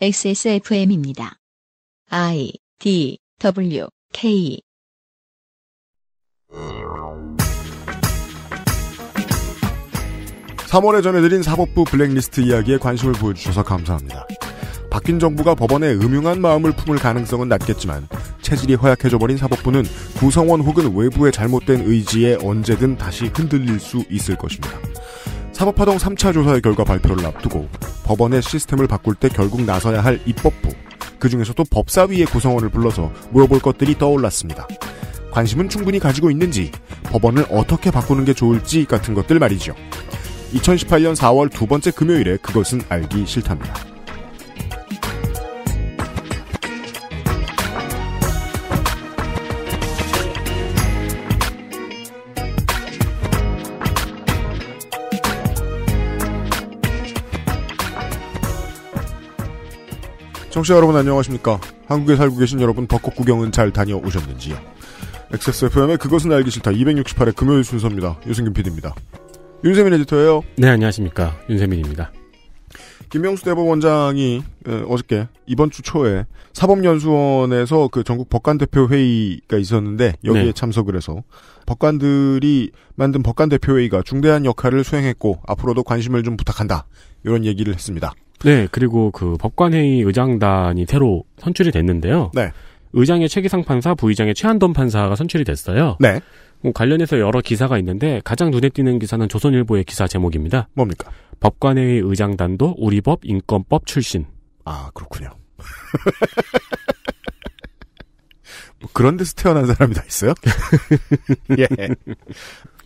XSFM입니다. I D W K (3월에) 전해드린 사법부 블랙리스트 이야기에 관심을 보여주셔서 감사합니다. 바뀐 정부가 법원에 음흉한 마음을 품을 가능성은 낮겠지만 체질이 허약해져버린 사법부는 구성원 혹은 외부의 잘못된 의지에 언제든 다시 흔들릴 수 있을 것입니다. 사법파동 3차 조사의 결과 발표를 앞두고 법원의 시스템을 바꿀 때 결국 나서야 할 입법부, 그 중에서도 법사위의 구성원을 불러서 물어볼 것들이 떠올랐습니다. 관심은 충분히 가지고 있는지, 법원을 어떻게 바꾸는 게 좋을지 같은 것들 말이죠. 2018년 4월 두 번째 금요일에 그것은 알기 싫답니다. 청취자 여러분 안녕하십니까. 한국에 살고 계신 여러분 벚꽃 구경은 잘 다녀오셨는지요. XSFM의 그것은 알기 싫다 268회 금요일 순서입니다. 유승균 PD입니다. 윤세민 에디터예요. 네, 안녕하십니까. 윤세민입니다. 김명수 대법원장이 어저께 이번 주 초에 사법연수원에서 그 전국 법관 대표 회의가 있었는데 여기에 네. 참석을 해서 법관들이 만든 법관 대표 회의가 중대한 역할을 수행했고 앞으로도 관심을 좀 부탁한다 이런 얘기를 했습니다. 네, 그리고 그 법관회의 의장단이 새로 선출이 됐는데요. 네. 의장의 최기상 판사, 부의장의 최한돈 판사가 선출이 됐어요. 네. 뭐 관련해서 여러 기사가 있는데 가장 눈에 띄는 기사는 조선일보의 기사 제목입니다. 뭡니까? 법관회의 의장단도 우리 법 인권법 출신. 아 그렇군요. 뭐 그런 데서 태어난 사람이 다 있어요? 예.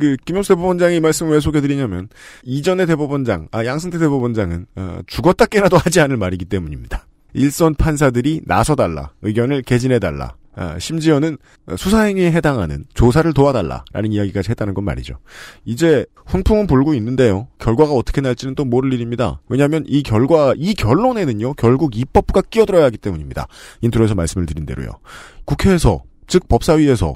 그 김영수 대법원장이 말씀을 왜 소개드리냐면 이전의 대법원장, 아 양승태 대법원장은 어, 죽었다 깨라도 하지 않을 말이기 때문입니다. 일선 판사들이 나서달라, 의견을 개진해달라, 아, 심지어는 수사행위에 해당하는 조사를 도와달라라는 이야기까지 했다는 건 말이죠. 이제 훈풍은 불고 있는데요. 결과가 어떻게 날지는 또 모를 일입니다. 왜냐하면 이 결과, 이 결론에는요. 결국 입법부가 끼어들어야 하기 때문입니다. 인트로에서 말씀을 드린 대로요. 국회에서, 즉 법사위에서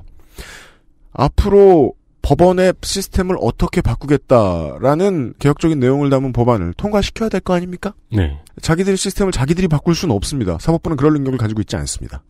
앞으로 법원의 시스템을 어떻게 바꾸겠다라는 개혁적인 내용을 담은 법안을 통과시켜야 될 거 아닙니까? 네. 자기들이 시스템을 자기들이 바꿀 수는 없습니다. 사법부는 그럴 능력을 가지고 있지 않습니다.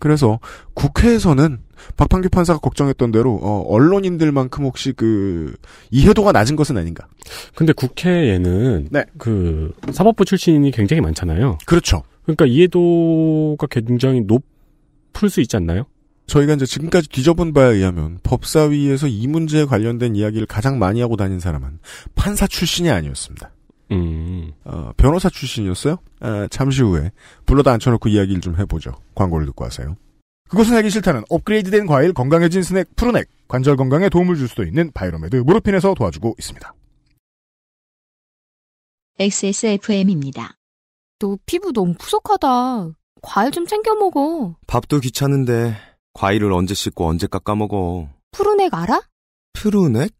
그래서 국회에서는 박판규 판사가 걱정했던 대로 어, 언론인들만큼 혹시 그 이해도가 낮은 것은 아닌가. 근데 국회에는 네. 그 사법부 출신이 굉장히 많잖아요. 그렇죠. 그러니까 이해도가 굉장히 높을 수 있지 않나요? 저희가 이제 지금까지 뒤져본 바에 의하면 법사위에서 이 문제에 관련된 이야기를 가장 많이 하고 다닌 사람은 판사 출신이 아니었습니다. 음. 어, 변호사 출신이었어요? 아, 잠시 후에 불러다 앉혀놓고 이야기를 좀 해보죠. 광고를 듣고 하세요. 그것은 하기 싫다는 업그레이드된 과일 건강해진 스낵 푸르넥 관절 건강에 도움을 줄 수도 있는 바이로메드 무릎핀에서 도와주고 있습니다. XSFM입니다. 너 피부 너무 푸석하다. 과일 좀 챙겨 먹어. 밥도 귀찮은데 과일을 언제 씻고 언제 깎아 먹어. 푸른액 알아? 푸른액?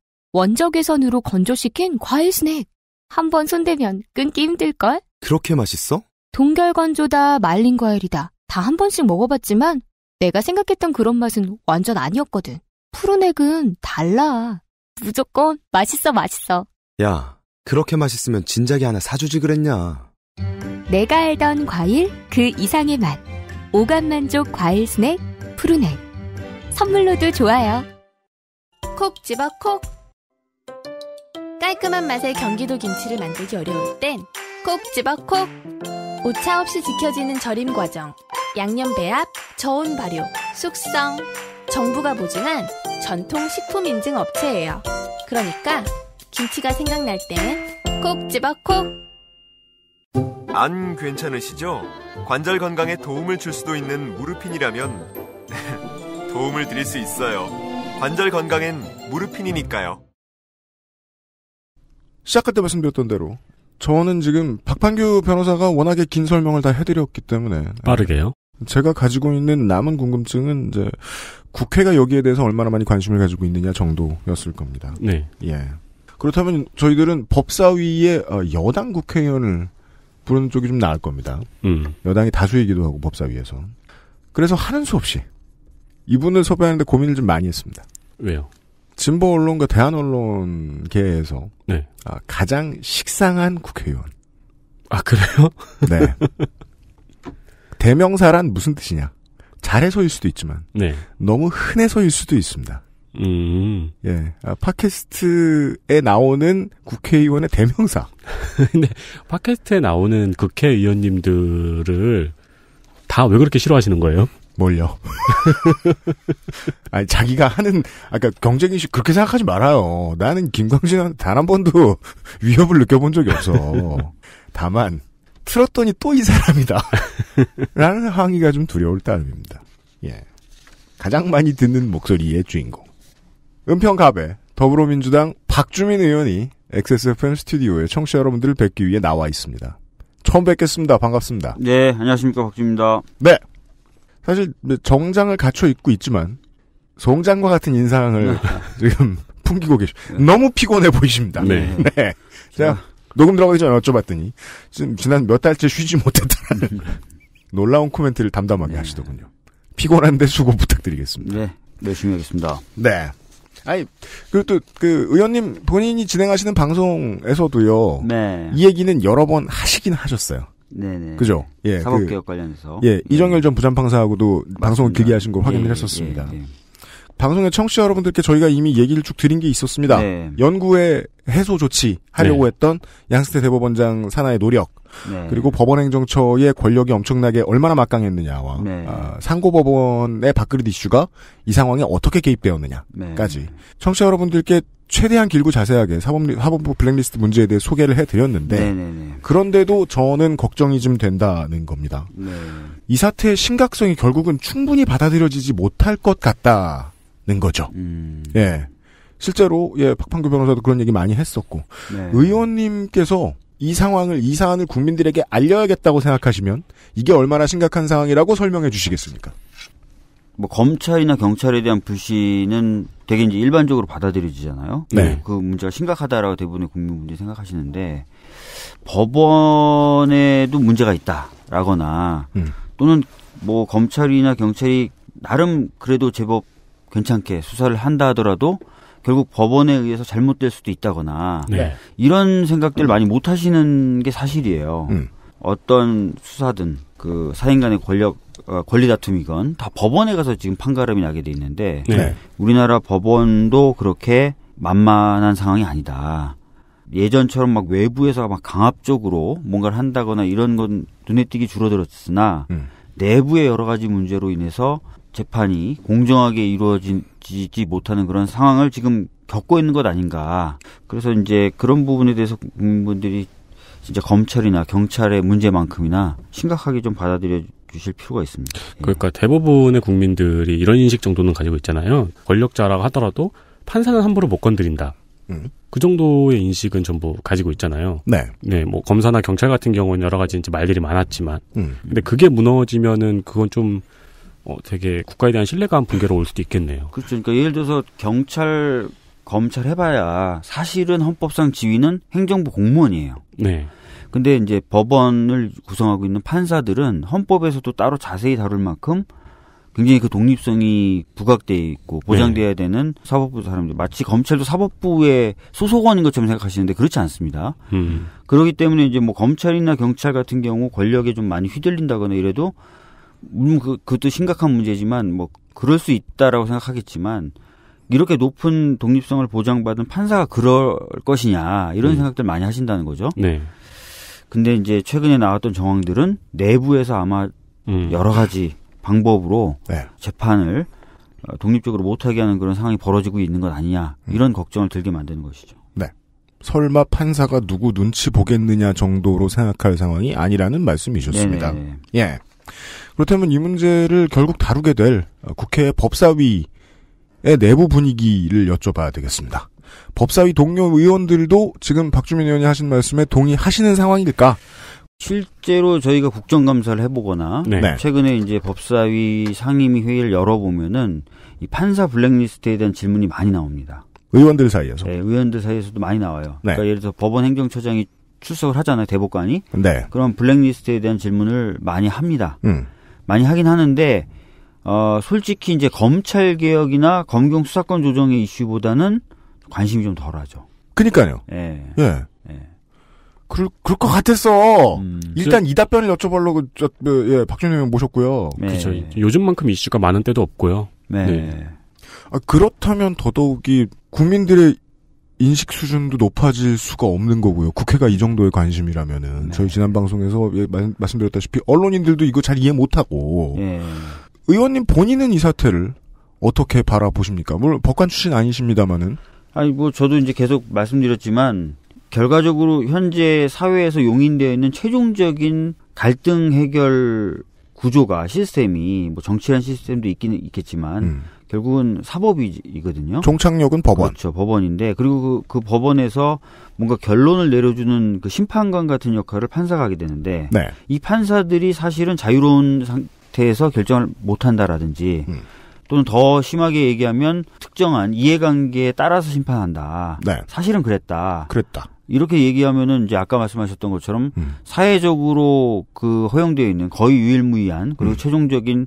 원적외선으로 건조시킨 과일 스낵. 한 번 손대면 끊기 힘들걸? 그렇게 맛있어? 동결 건조다, 말린 과일이다. 다 한 번씩 먹어봤지만 내가 생각했던 그런 맛은 완전 아니었거든. 푸른액은 달라. 무조건 맛있어, 맛있어. 야, 그렇게 맛있으면 진작에 하나 사주지 그랬냐. 내가 알던 과일, 그 이상의 맛. 오감만족 과일 스낵 푸르네. 선물로도 좋아요. 콕 집어 콕. 깔끔한 맛의 경기도 김치를 만들기 어려울 땐 콕 집어 콕. 오차 없이 지켜지는 절임 과정, 양념 배합, 저온 발효, 숙성. 정부가 보증한 전통 식품 인증 업체예요. 그러니까 김치가 생각날 땐콕 집어 콕. 안 괜찮으시죠? 관절 건강에 도움을 줄 수도 있는 무르핀이라면 도움을 드릴 수 있어요. 관절 건강엔 무릎핀이니까요 시작할 때 말씀드렸던 대로 저는 지금 박판규 변호사가 워낙에 긴 설명을 다 해드렸기 때문에 빠르게요. 제가 가지고 있는 남은 궁금증은 이제 국회가 여기에 대해서 얼마나 많이 관심을 가지고 있느냐 정도였을 겁니다. 네. 예. 그렇다면 저희들은 법사위에 어, 여당 국회의원을 부르는 쪽이 좀 나을 겁니다. 음. 여당이 다수이기도 하고 법사위에서. 그래서 하는 수 없이 이분을 섭외하는데 고민을 좀 많이 했습니다. 왜요? 진보 언론과 대한 언론계에서 네. 아, 가장 식상한 국회의원. 아 그래요? 네. 대명사란 무슨 뜻이냐? 잘해서일 수도 있지만 네. 너무 흔해서일 수도 있습니다. 음. 예, 아, 팟캐스트에 나오는 국회의원의 대명사. 근데 네. 팟캐스트에 나오는 국회의원님들을 다 왜 그렇게 싫어하시는 거예요? 뭘요? 아니, 자기가 하는, 아까 그러니까 경쟁이식 그렇게 생각하지 말아요. 나는 김광진한테 단 한 번도 위협을 느껴본 적이 없어. 다만, 틀었더니 또 이 사람이다. 라는 항의가 좀 두려울 따름입니다. 예. 가장 많이 듣는 목소리의 주인공. 은평갑에 더불어민주당 박주민 의원이 XSFM 스튜디오에 청취자 여러분들을 뵙기 위해 나와 있습니다. 처음 뵙겠습니다. 반갑습니다. 네, 안녕하십니까. 박주민입니다. 네. 사실 뭐 정장을 갖춰 입고 있지만 송장과 같은 인상을 네. 지금 풍기고 계시. 네. 너무 피곤해 보이십니다. 네. 네. 제가 녹음 들어가기 전에 여쭤봤더니 지금 지난 몇 달째 쉬지 못했다는 네. 놀라운 코멘트를 담담하게 네. 하시더군요. 피곤한데 수고 부탁드리겠습니다. 네, 열심히 하겠습니다. 네. 아니 그리고 또그 의원님 본인이 진행하시는 방송에서도요. 네. 이 얘기는 여러 번 하시긴 하셨어요. 네네. 그죠? 예. 사법개혁 그, 관련해서. 예. 예. 이정열 전 부장판사하고도 방송을 길게 하신 걸 확인을 예, 했었습니다. 예, 예, 방송에 청취자 여러분들께 저희가 이미 얘기를 쭉 드린 게 있었습니다. 네. 연구의 해소 조치 하려고 네. 했던 양승태 대법원장 산하의 노력, 네. 그리고 법원행정처의 권력이 엄청나게 얼마나 막강했느냐와 네. 아, 상고법원의 밥그릇 이슈가 이 상황에 어떻게 개입되었느냐까지 네. 청취자 여러분들께 최대한 길고 자세하게 사법, 사법부 블랙리스트 문제에 대해 소개를 해드렸는데 네네네. 그런데도 저는 걱정이 좀 된다는 겁니다. 네. 이 사태의 심각성이 결국은 충분히 받아들여지지 못할 것 같다는 거죠. 음. 예. 실제로 예 박판규 변호사도 그런 얘기 많이 했었고 네. 의원님께서 이 상황을 이 사안을 국민들에게 알려야겠다고 생각하시면 이게 얼마나 심각한 상황이라고 설명해 주시겠습니까? 뭐 검찰이나 경찰에 대한 불신은 되게 이제 일반적으로 받아들여지잖아요. 네. 그 문제가 심각하다라고 대부분의 국민분들이 생각하시는데 법원에도 문제가 있다라거나 음. 또는 뭐 검찰이나 경찰이 나름 그래도 제법 괜찮게 수사를 한다 하더라도 결국 법원에 의해서 잘못될 수도 있다거나 네. 이런 생각들 음. 많이 못 하시는 게 사실이에요. 음. 어떤 수사든 그 사인 간의 권력 어, 권리 다툼이건 다 법원에 가서 지금 판가름이 나게 돼 있는데 네. 우리나라 법원도 그렇게 만만한 상황이 아니다. 예전처럼 막 외부에서 막 강압적으로 뭔가를 한다거나 이런 건 눈에 띄게 줄어들었으나 음. 내부의 여러 가지 문제로 인해서 재판이 공정하게 이루어지지 못하는 그런 상황을 지금 겪고 있는 것 아닌가. 그래서 이제 그런 부분에 대해서 국민분들이 진짜 검찰이나 경찰의 문제만큼이나 심각하게 좀 받아들여 주실 필요가 있습니다. 예. 그러니까 대부분의 국민들이 이런 인식 정도는 가지고 있잖아요. 권력자라고 하더라도 판사는 함부로 못 건드린다. 음. 그 정도의 인식은 전부 가지고 있잖아요. 네. 네, 뭐 검사나 경찰 같은 경우는 여러 가지 이제 말들이 많았지만, 음. 근데 그게 무너지면은 그건 좀 어, 되게 국가에 대한 신뢰감 붕괴로 올 수도 있겠네요. 그렇죠. 그러니까 예를 들어서 경찰 검찰 해봐야 사실은 헌법상 지위는 행정부 공무원이에요. 네. 근데 이제 법원을 구성하고 있는 판사들은 헌법에서도 따로 자세히 다룰 만큼 굉장히 그 독립성이 부각돼 있고 보장돼야 네. 되는 사법부 사람들 마치 검찰도 사법부의 소속원인 것처럼 생각하시는데 그렇지 않습니다. 음. 그러기 때문에 이제 뭐 검찰이나 경찰 같은 경우 권력에 좀 많이 휘둘린다거나 이래도 물론 음, 그, 그것도 심각한 문제지만 뭐 그럴 수 있다라고 생각하겠지만 이렇게 높은 독립성을 보장받은 판사가 그럴 것이냐 이런 음. 생각들 많이 하신다는 거죠. 네. 근데 이제 최근에 나왔던 정황들은 내부에서 아마 음. 여러 가지 방법으로 네. 재판을 어, 독립적으로 못하게 하는 그런 상황이 벌어지고 있는 것 아니냐 음. 이런 걱정을 들게 만드는 것이죠. 네. 설마 판사가 누구 눈치 보겠느냐 정도로 생각할 상황이 아니라는 말씀이셨습니다. 네네. 네, 네. 예. 그렇다면 이 문제를 결국 다루게 될 어, 국회 법사위의 내부 분위기를 여쭤봐야 되겠습니다. 법사위 동료 의원들도 지금 박주민 의원이 하신 말씀에 동의하시는 상황일까? 실제로 저희가 국정감사를 해보거나 네. 네. 최근에 이제 법사위 상임위 회의를 열어보면은 이 판사 블랙리스트에 대한 질문이 많이 나옵니다. 의원들 사이에서. 네, 의원들 사이에서도 많이 나와요. 네. 그러니까 예를 들어 법원 행정처장이 출석을 하잖아요, 대법관이. 네. 그럼 블랙리스트에 대한 질문을 많이 합니다. 음. 많이 하긴 하는데 어 솔직히 이제 검찰 개혁이나 검경 수사권 조정의 이슈보다는 관심이 좀 덜하죠. 그니까요. 예. 예. 예. 그럴, 그럴 것 같았어. 음, 일단 저, 이 답변을 여쭤보려고 저, 그, 예, 박준영 모셨고요. 네. 그렇죠. 요즘만큼 이슈가 많은 때도 없고요. 네. 네. 아, 그렇다면 더더욱이 국민들의 인식 수준도 높아질 수가 없는 거고요. 국회가 이 정도의 관심이라면은 네. 저희 지난 방송에서 예, 마, 말씀드렸다시피 언론인들도 이거 잘 이해 못하고 네. 의원님 본인은 이 사태를 어떻게 바라보십니까? 물론 법관 출신 아니십니다만은 아니 뭐 저도 이제 계속 말씀드렸지만 결과적으로 현재 사회에서 용인되어 있는 최종적인 갈등 해결 구조가 시스템이 뭐 정치란 시스템도 있긴 있겠지만 음. 결국은 사법이거든요. 종착역은 법원. 그렇죠. 법원인데 그리고 그, 그, 법원에서 뭔가 결론을 내려주는 그 심판관 같은 역할을 판사가 하게 되는데 네. 이 판사들이 사실은 자유로운 상태에서 결정을 못 한다라든지 음. 또는 더 심하게 얘기하면 특정한 이해관계에 따라서 심판한다. 네. 사실은 그랬다. 그랬다. 이렇게 얘기하면은 이제 아까 말씀하셨던 것처럼 음. 사회적으로 그 허용되어 있는 거의 유일무이한 그리고 음. 최종적인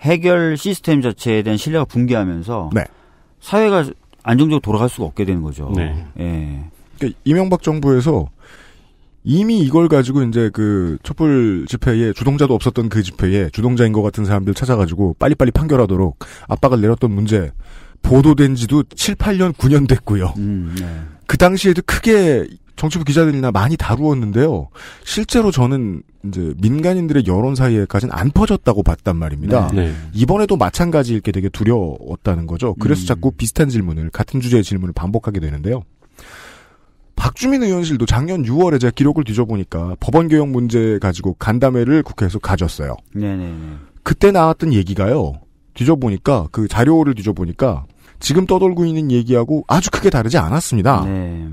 해결 시스템 자체에 대한 신뢰가 붕괴하면서 네. 사회가 안정적으로 돌아갈 수가 없게 되는 거죠. 네. 예. 그러니까 이명박 정부에서 이미 이걸 가지고 이제 그 촛불 집회에 주동자도 없었던 그 집회에 주동자인 것 같은 사람들 찾아가지고 빨리빨리 판결하도록 압박을 내렸던 문제 보도된 지도 7, 8년, 9년 됐고요. 음, 네. 그 당시에도 크게 정치부 기자들이나 많이 다루었는데요. 실제로 저는 이제 민간인들의 여론 사이에까지는 안 퍼졌다고 봤단 말입니다. 네, 네. 이번에도 마찬가지일 게 되게 두려웠다는 거죠. 그래서 음. 자꾸 비슷한 질문을 같은 주제의 질문을 반복하게 되는데요. 박주민 의원실도 작년 6월에 제가 기록을 뒤져보니까 법원 개혁 문제 가지고 간담회를 국회에서 가졌어요. 네네. 그때 나왔던 얘기가요. 뒤져보니까 그 자료를 뒤져보니까 지금 떠돌고 있는 얘기하고 아주 크게 다르지 않았습니다. 네.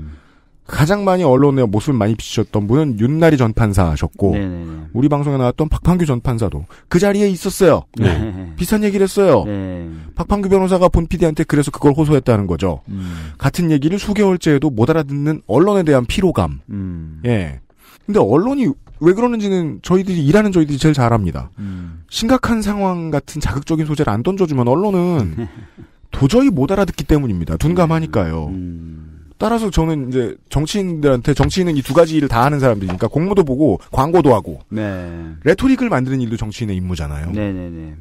가장 많이 언론에 모습을 많이 비추셨던 분은 윤나리 전 판사셨고 네네. 네. 우리 방송에 나왔던 박판규 전 판사도 그 자리에 있었어요. 네. 비슷한 얘기를 했어요. 네. 박판규 변호사가 본 PD한테 그래서 그걸 호소했다는 거죠. 음. 같은 얘기를 수개월째에도 못 알아듣는 언론에 대한 피로감. 음. 예. 근데 언론이 왜 그러는지는 저희들이 일하는 저희들이 제일 잘 압니다. 음. 심각한 상황 같은 자극적인 소재를 안 던져주면 언론은 도저히 못 알아듣기 때문입니다. 둔감하니까요. 음. 따라서 저는 이제 정치인들한테 정치인은 이 두 가지 일을 다 하는 사람들이니까 공모도 보고 광고도 하고 네. 레토릭을 만드는 일도 정치인의 임무잖아요. 네네네.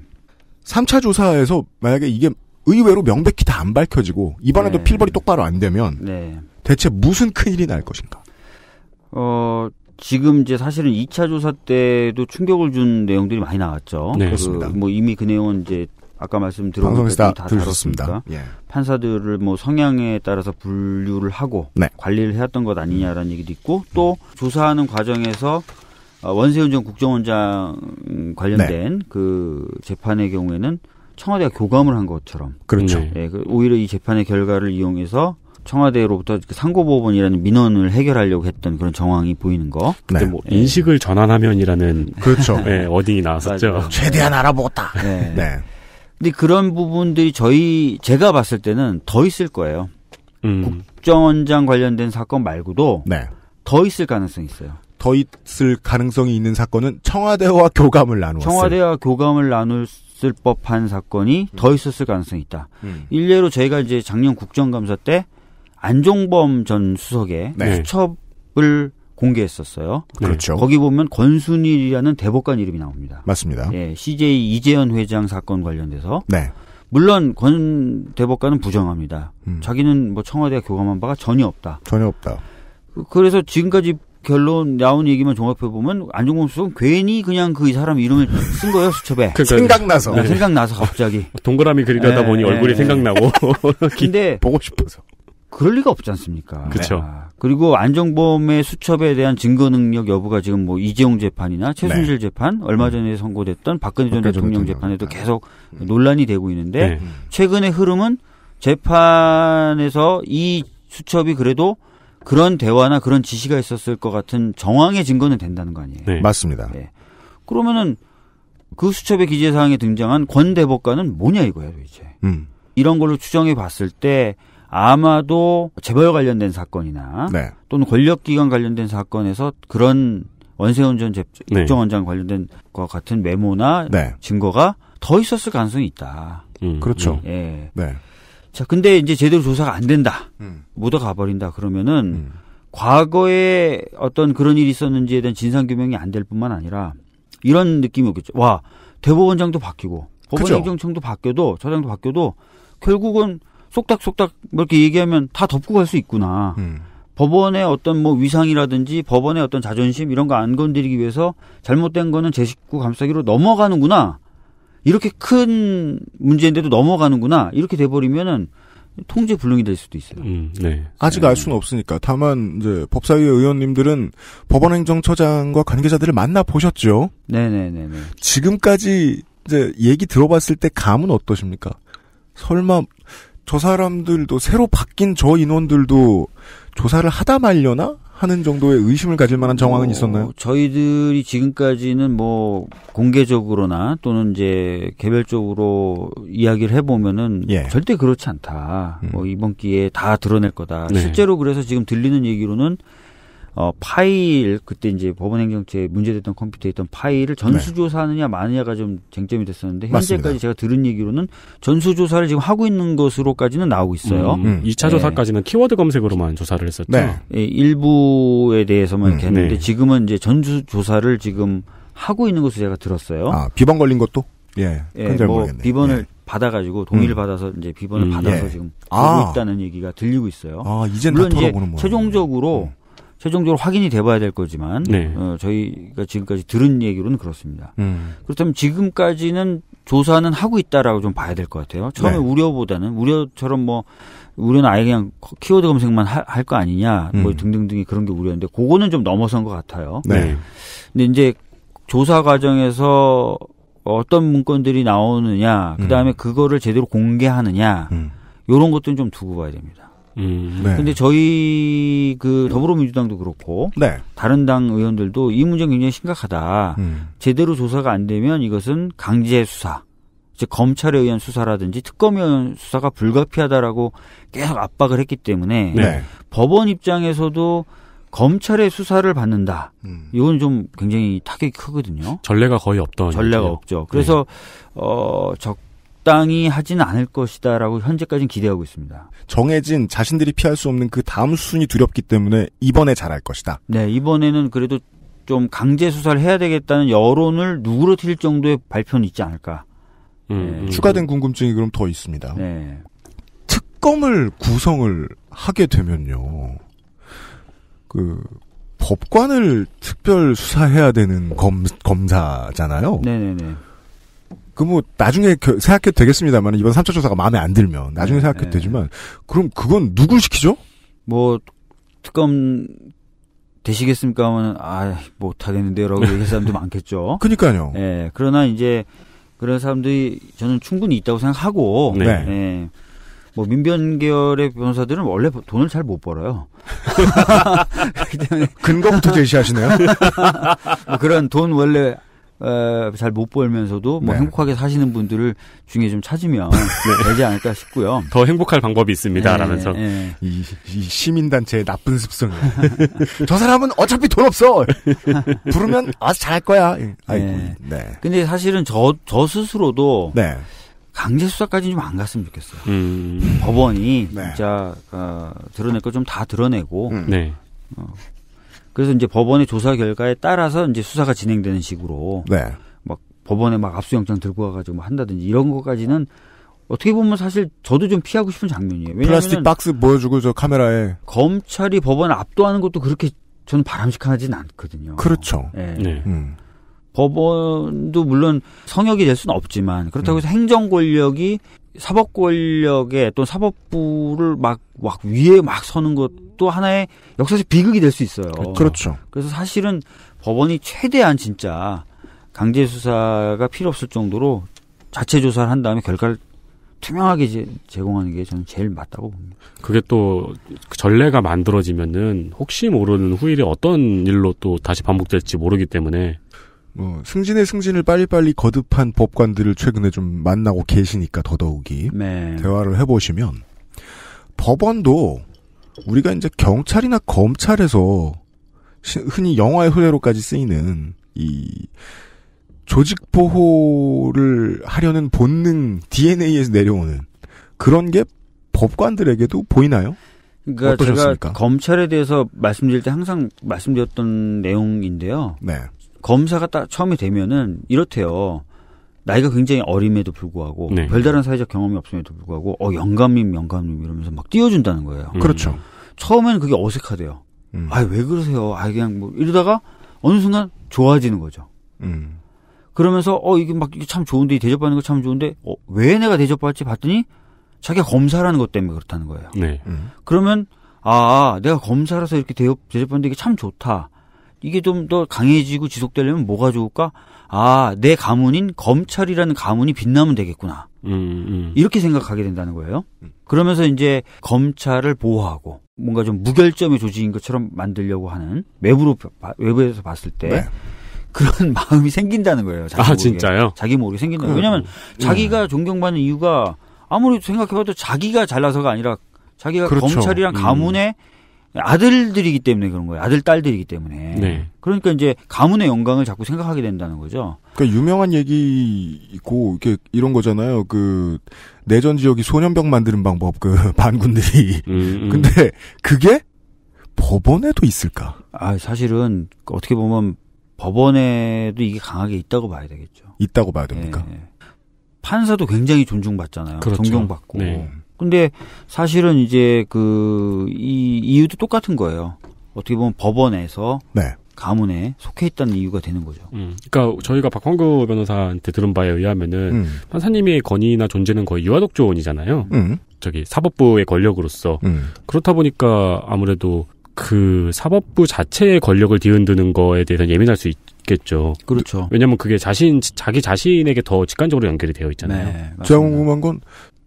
3차 조사에서 만약에 이게 의외로 명백히 다 안 밝혀지고 이번에도 네. 필벌이 똑바로 안 되면 네. 대체 무슨 큰 일이 날 것인가? 어 지금 이제 사실은 2차 조사 때도 충격을 준 내용들이 많이 나왔죠. 네. 그, 렇습니다뭐 이미 그 내용은 이제 아까 말씀 들어보셨다 들으셨습니다. 예. 판사들을 뭐 성향에 따라서 분류를 하고 네. 관리를 해왔던 것 아니냐라는 음. 얘기도 있고 또 음. 조사하는 과정에서 어, 원세훈 전 국정원장 관련된 네. 그 재판의 경우에는 청와대가 교감을 한 것처럼 그렇죠. 예, 네. 그 오히려 이 재판의 결과를 이용해서 청와대로부터 그 상고법원이라는 민원을 해결하려고 했던 그런 정황이 보이는 거. 네. 그때 네. 뭐 예. 인식을 전환하면이라는 그렇죠. 네, 어딩이 나왔었죠. 최대한 알아보겠다. 네. 네. 근데 그런 부분들이 저희 제가 봤을 때는 더 있을 거예요. 음. 국정원장 관련된 사건 말고도 네. 더 있을 가능성이 있어요. 더 있을 가능성이 있는 사건은 청와대와 교감을 나누었어요. 청와대와 교감을 나눌 법한 사건이 음. 더 있었을 가능성이 있다. 음. 일례로 저희가 이제 작년 국정감사 때 안종범 전 수석의 네. 수첩을 공개했었어요. 네. 그렇죠. 거기 보면 권순일이라는 대법관 이름이 나옵니다. 맞습니다. 예, CJ 이재현 회장 사건 관련돼서. 네. 물론 권 대법관은 부정합니다. 음. 자기는 뭐 청와대가 교감한 바가 전혀 없다. 전혀 없다. 그래서 지금까지 결론 나온 얘기만 종합해 보면 안중범 수석은 괜히 그냥 그 사람 이름을 쓴 거예요 수첩에 그러니까, 생각나서 네. 생각나서 갑자기 동그라미 그리려다 네, 보니 네. 얼굴이 네. 생각나고 근데 보고 싶어서 그럴 리가 없지 않습니까? 그렇죠. 아, 그리고 안정범의 수첩에 대한 증거 능력 여부가 지금 뭐 이재용 재판이나 최순실 네. 재판, 얼마 전에 선고됐던 박근혜 전 대통령 재판에도 네. 계속 음. 논란이 되고 있는데 네. 최근의 흐름은 재판에서 이 수첩이 그래도 그런 대화나 그런 지시가 있었을 것 같은 정황의 증거는 된다는 거 아니에요? 네. 맞습니다. 네. 그러면은 그 수첩의 기재 사항에 등장한 권 대법관은 뭐냐 이거예요 이제. 음. 이런 걸로 추정해 봤을 때 아마도 재벌 관련된 사건이나 네. 또는 권력기관 관련된 사건에서 그런 원세훈 전 국정원장 네. 관련된 것 같은 메모나 네. 증거가 더 있었을 가능성이 있다. 음, 그렇죠. 예. 네. 자, 근데 이제 제대로 조사가 안 된다. 음. 묻어가 버린다. 그러면은 음. 과거에 어떤 그런 일이 있었는지에 대한 진상규명이 안 될 뿐만 아니라 이런 느낌이 오겠죠. 와, 대법원장도 바뀌고 법원행정청도 바뀌어도 처장도 바뀌어도 결국은 속닥속닥 뭐 이렇게 얘기하면 다 덮고 갈 수 있구나. 음. 법원의 어떤 뭐 위상이라든지 법원의 어떤 자존심 이런 거 안 건드리기 위해서 잘못된 거는 제 식구 감싸기로 넘어가는구나. 이렇게 큰 문제인데도 넘어가는구나. 이렇게 돼버리면은 통제 불능이 될 수도 있어요. 음, 네. 아직 알 네. 수는 없으니까. 다만 이제 법사위 의원님들은 법원행정처장과 관계자들을 만나 보셨죠. 네네네. 지금까지 이제 얘기 들어봤을 때 감은 어떠십니까? 설마 저 사람들도 새로 바뀐 저 인원들도 조사를 하다 말려나 하는 정도의 의심을 가질 만한 정황은 어, 있었나요? 저희들이 지금까지는 뭐 공개적으로나 또는 이제 개별적으로 이야기를 해보면은 예. 절대 그렇지 않다. 뭐 음. 뭐 이번 기회에 다 드러낼 거다. 네. 실제로 그래서 지금 들리는 얘기로는 어, 파일 그때 이제 법원행정처에 문제됐던 컴퓨터에 있던 파일을 전수조사하느냐 마느냐가 좀 쟁점이 됐었는데 현재까지 맞습니다. 제가 들은 얘기로는 전수조사를 지금 하고 있는 것으로까지는 나오고 있어요. 음, 음. 2차 네. 조사까지는 키워드 검색으로만 조사를 했었죠. 네. 예, 일부에 대해서만 음. 이렇게 했는데 네. 지금은 이제 전수조사를 지금 하고 있는 것으로 제가 들었어요. 아, 비번 걸린 것도? 예. 예뭐모르겠네 비번을 예. 받아가지고 동의를 음. 받아서 이제 비번을 음. 받아서 예. 지금 하고 아. 있다는 얘기가 들리고 있어요. 아, 이젠 물론 이제 최종적으로 음. 최종적으로 확인이 돼봐야 될 거지만 네. 어, 저희가 지금까지 들은 얘기로는 그렇습니다. 음. 그렇다면 지금까지는 조사는 하고 있다라고 좀 봐야 될 것 같아요. 처음에 네. 우려보다는 우려처럼 뭐 우려는 아예 그냥 키워드 검색만 할 거 아니냐 뭐 음. 뭐 등등등이 그런 게 우려인데 그거는 좀 넘어선 것 같아요. 네. 네. 근데 이제 조사 과정에서 어떤 문건들이 나오느냐, 그 다음에 음. 그거를 제대로 공개하느냐, 음. 요런 것들은 좀 두고 봐야 됩니다. 음. 네. 근데 저희 그 더불어민주당도 그렇고 네. 다른 당 의원들도 이문제 굉장히 심각하다. 음. 제대로 조사가 안 되면 이것은 강제 수사, 즉 검찰에 의한 수사라든지 특검에 의한 수사가 불가피하다라고 계속 압박을 했기 때문에 네. 법원 입장에서도 검찰의 수사를 받는다. 음. 이건 좀 굉장히 타격이 크거든요. 전례가 거의 없던 전례가 얘기예 없죠. 그래서 네. 어 적. 적당히 하진 않을 것이다라고 현재까지는 기대하고 있습니다. 정해진 자신들이 피할 수 없는 그 다음 순이 두렵기 때문에 이번에 잘할 것이다. 네, 이번에는 그래도 좀 강제 수사를 해야 되겠다는 여론을 누그러뜨릴 정도의 발표는 있지 않을까. 음, 네. 음. 추가된 궁금증이 그럼 더 있습니다. 네. 특검을 구성을 하게 되면요. 그 법관을 특별 수사해야 되는 검, 검사잖아요. 네네네. 네, 네. 그뭐 나중에 생각해도 되겠습니다만 이번 3차 조사가 마음에 안 들면 나중에 네, 생각해도 네. 되지만 그럼 그건 누굴 시키죠? 뭐 특검 되시겠습니까 하면 아 못하겠는데요라고 얘기할 사람도 많겠죠. 그러니까요. 예. 그러나 이제 그런 사람들이 저는 충분히 있다고 생각하고 네. 예. 뭐 민변 계열의 변호사들은 원래 돈을 잘 못 벌어요. 근거부터 제시하시네요. 뭐 그런 돈 원래 잘못 벌면서도 뭐 네. 행복하게 사시는 분들을 중에 좀 찾으면 네. 되지 않을까 싶고요. 더 행복할 방법이 있습니다. 네, 라면서 네. 이, 이 시민단체의 나쁜 습성. 저 사람은 어차피 돈 없어. 부르면 아주 잘할 거야. 예, 아이고. 네. 네. 근데 사실은 저저 스스로도 강제 수사까지는 좀 안 갔으면 좋겠어요. 음. 법원이 진짜 어, 드러낼 걸 좀 다 드러내고 음. 어, 그래서 이제 법원의 조사 결과에 따라서 이제 수사가 진행되는 식으로 네. 막 법원에 막 압수영장 들고 와가지고 뭐 한다든지 이런 것까지는 어떻게 보면 사실 저도 좀 피하고 싶은 장면이에요. 플라스틱 박스 보여주고 저 카메라에 검찰이 법원을 압도하는 것도 그렇게 저는 바람직하지는 않거든요. 그렇죠. 네. 네. 음. 법원도 물론 성역이 될 수는 없지만 그렇다고 해서 음. 행정 권력이 사법 권력에또 사법부를 막, 막 위에 막 서는 것또 하나의 역사적 비극이 될 수 있어요. 그렇죠. 그래서 사실은 법원이 최대한 진짜 강제 수사가 필요 없을 정도로 자체 조사를 한 다음에 결과를 투명하게 제, 제공하는 게 저는 제일 맞다고 봅니다. 그게 또 그 전례가 만들어지면은 혹시 모르는 후일이 어떤 일로 또 다시 반복될지 모르기 때문에 뭐 승진의 승진을 빨리빨리 거듭한 법관들을 최근에 좀 만나고 계시니까 더더욱이 네. 대화를 해보시면 법원도 우리가 이제 경찰이나 검찰에서 흔히 영화의 후재로까지 쓰이는 이 조직 보호를 하려는 본능 DNA에서 내려오는 그런 게 법관들에게도 보이나요? 그러니까 어떠셨습니까? 제가 검찰에 대해서 말씀드릴 때 항상 말씀드렸던 내용인데요. 네. 검사가 딱 처음에 되면은 이렇대요. 나이가 굉장히 어림에도 불구하고 네. 별다른 사회적 경험이 없음에도 불구하고 어 영감님 영감님 이러면서 막 띄워준다는 거예요. 음. 그렇죠. 처음에는 그게 어색하대요. 음. 아왜 그러세요? 아 그냥 뭐 이러다가 어느 순간 좋아지는 거죠. 음. 그러면서 어 이게 막 이게 참 좋은데 대접받는 거 참 좋은데 어, 왜 내가 대접받지 봤더니 자기가 검사라는 것 때문에 그렇다는 거예요. 네. 음. 그러면 아 내가 검사라서 이렇게 대접 대접받는 게 참 좋다. 이게 좀 더 강해지고 지속되려면 뭐가 좋을까? 아, 내 가문인 검찰이라는 가문이 빛나면 되겠구나. 음, 음. 이렇게 생각하게 된다는 거예요. 그러면서 이제 검찰을 보호하고 뭔가 좀 무결점의 조직인 것처럼 만들려고 하는 외부로 외부에서 봤을 때 네. 그런 마음이 생긴다는 거예요. 자기 아, 모르게. 진짜요? 자기 모르게 생긴다. 음. 왜냐하면 음. 자기가 존경받는 이유가 아무리 생각해봐도 자기가 잘나서가 아니라 자기가 그렇죠. 검찰이랑 음. 가문의 음. 아들들이기 때문에 그런 거예요. 아들 딸들이기 때문에. 네. 그러니까 이제 가문의 영광을 자꾸 생각하게 된다는 거죠. 그러니까 유명한 얘기고 있 이렇게 이런 거잖아요. 그 내전 지역이 소년병 만드는 방법 그 반군들이. 음, 음. 근데 그게 법원에도 있을까? 아 사실은 어떻게 보면 법원에도 이게 강하게 있다고 봐야 되겠죠. 있다고 봐야 됩니까? 네. 판사도 굉장히 존중받잖아요. 그렇죠. 존경받고. 네. 근데 사실은 이제 그 이 이유도 똑같은 거예요. 어떻게 보면 법원에서 네. 가문에 속해 있다는 이유가 되는 거죠. 음, 그러니까 저희가 박광구 변호사한테 들은 바에 의하면은 음. 판사님의 권위나 존재는 거의 유아독존이잖아요. 조 음. 저기 사법부의 권력으로서 음. 그렇다 보니까 아무래도 그 사법부 자체의 권력을 뒤흔드는 거에 대해서 예민할 수 있겠죠. 그렇죠. 왜냐하면 그게 자신 자기 자신에게 더 직관적으로 연결이 되어 있잖아요. 네, 제가 궁금한 건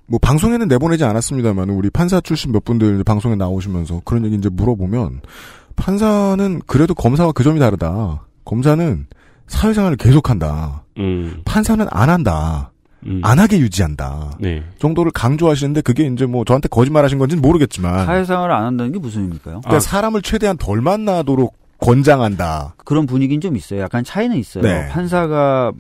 뭐 방송에는 내보내지 않았습니다만 우리 판사 출신 몇 분들 방송에 나오시면서 그런 얘기 이제 물어보면 판사는 그래도 검사와 그 점이 다르다. 검사는 사회생활을 계속한다. 음. 판사는 안 한다. 음. 안 하게 유지한다. 네. 정도를 강조하시는데 그게 이제 뭐 저한테 거짓말하신 건지는 모르겠지만 사회생활을 안 한다는 게 무슨 의미일까요? 그러니까 아. 사람을 최대한 덜 만나도록 권장한다. 그런 분위기는 좀 있어요. 약간 차이는 있어요. 네. 판사가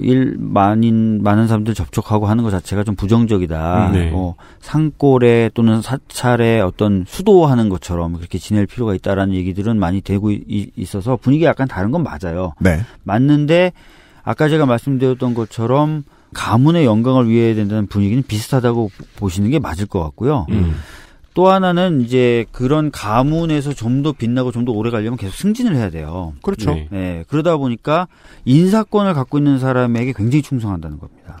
일만인 많은 사람들 접촉하고 하는 것 자체가 좀 부정적이다. 음, 네. 어, 뭐 상골에 또는 사찰에 어떤 수도하는 것처럼 그렇게 지낼 필요가 있다라는 얘기들은 많이 되고 있어서 분위기가 약간 다른 건 맞아요. 네. 맞는데 아까 제가 말씀드렸던 것처럼 가문의 영광을 위해야 된다는 분위기는 비슷하다고 보시는 게 맞을 것 같고요. 음. 또 하나는 이제 그런 가문에서 좀 더 빛나고 좀 더 오래 가려면 계속 승진을 해야 돼요. 그렇죠. 네. 네. 그러다 보니까 인사권을 갖고 있는 사람에게 굉장히 충성한다는 겁니다.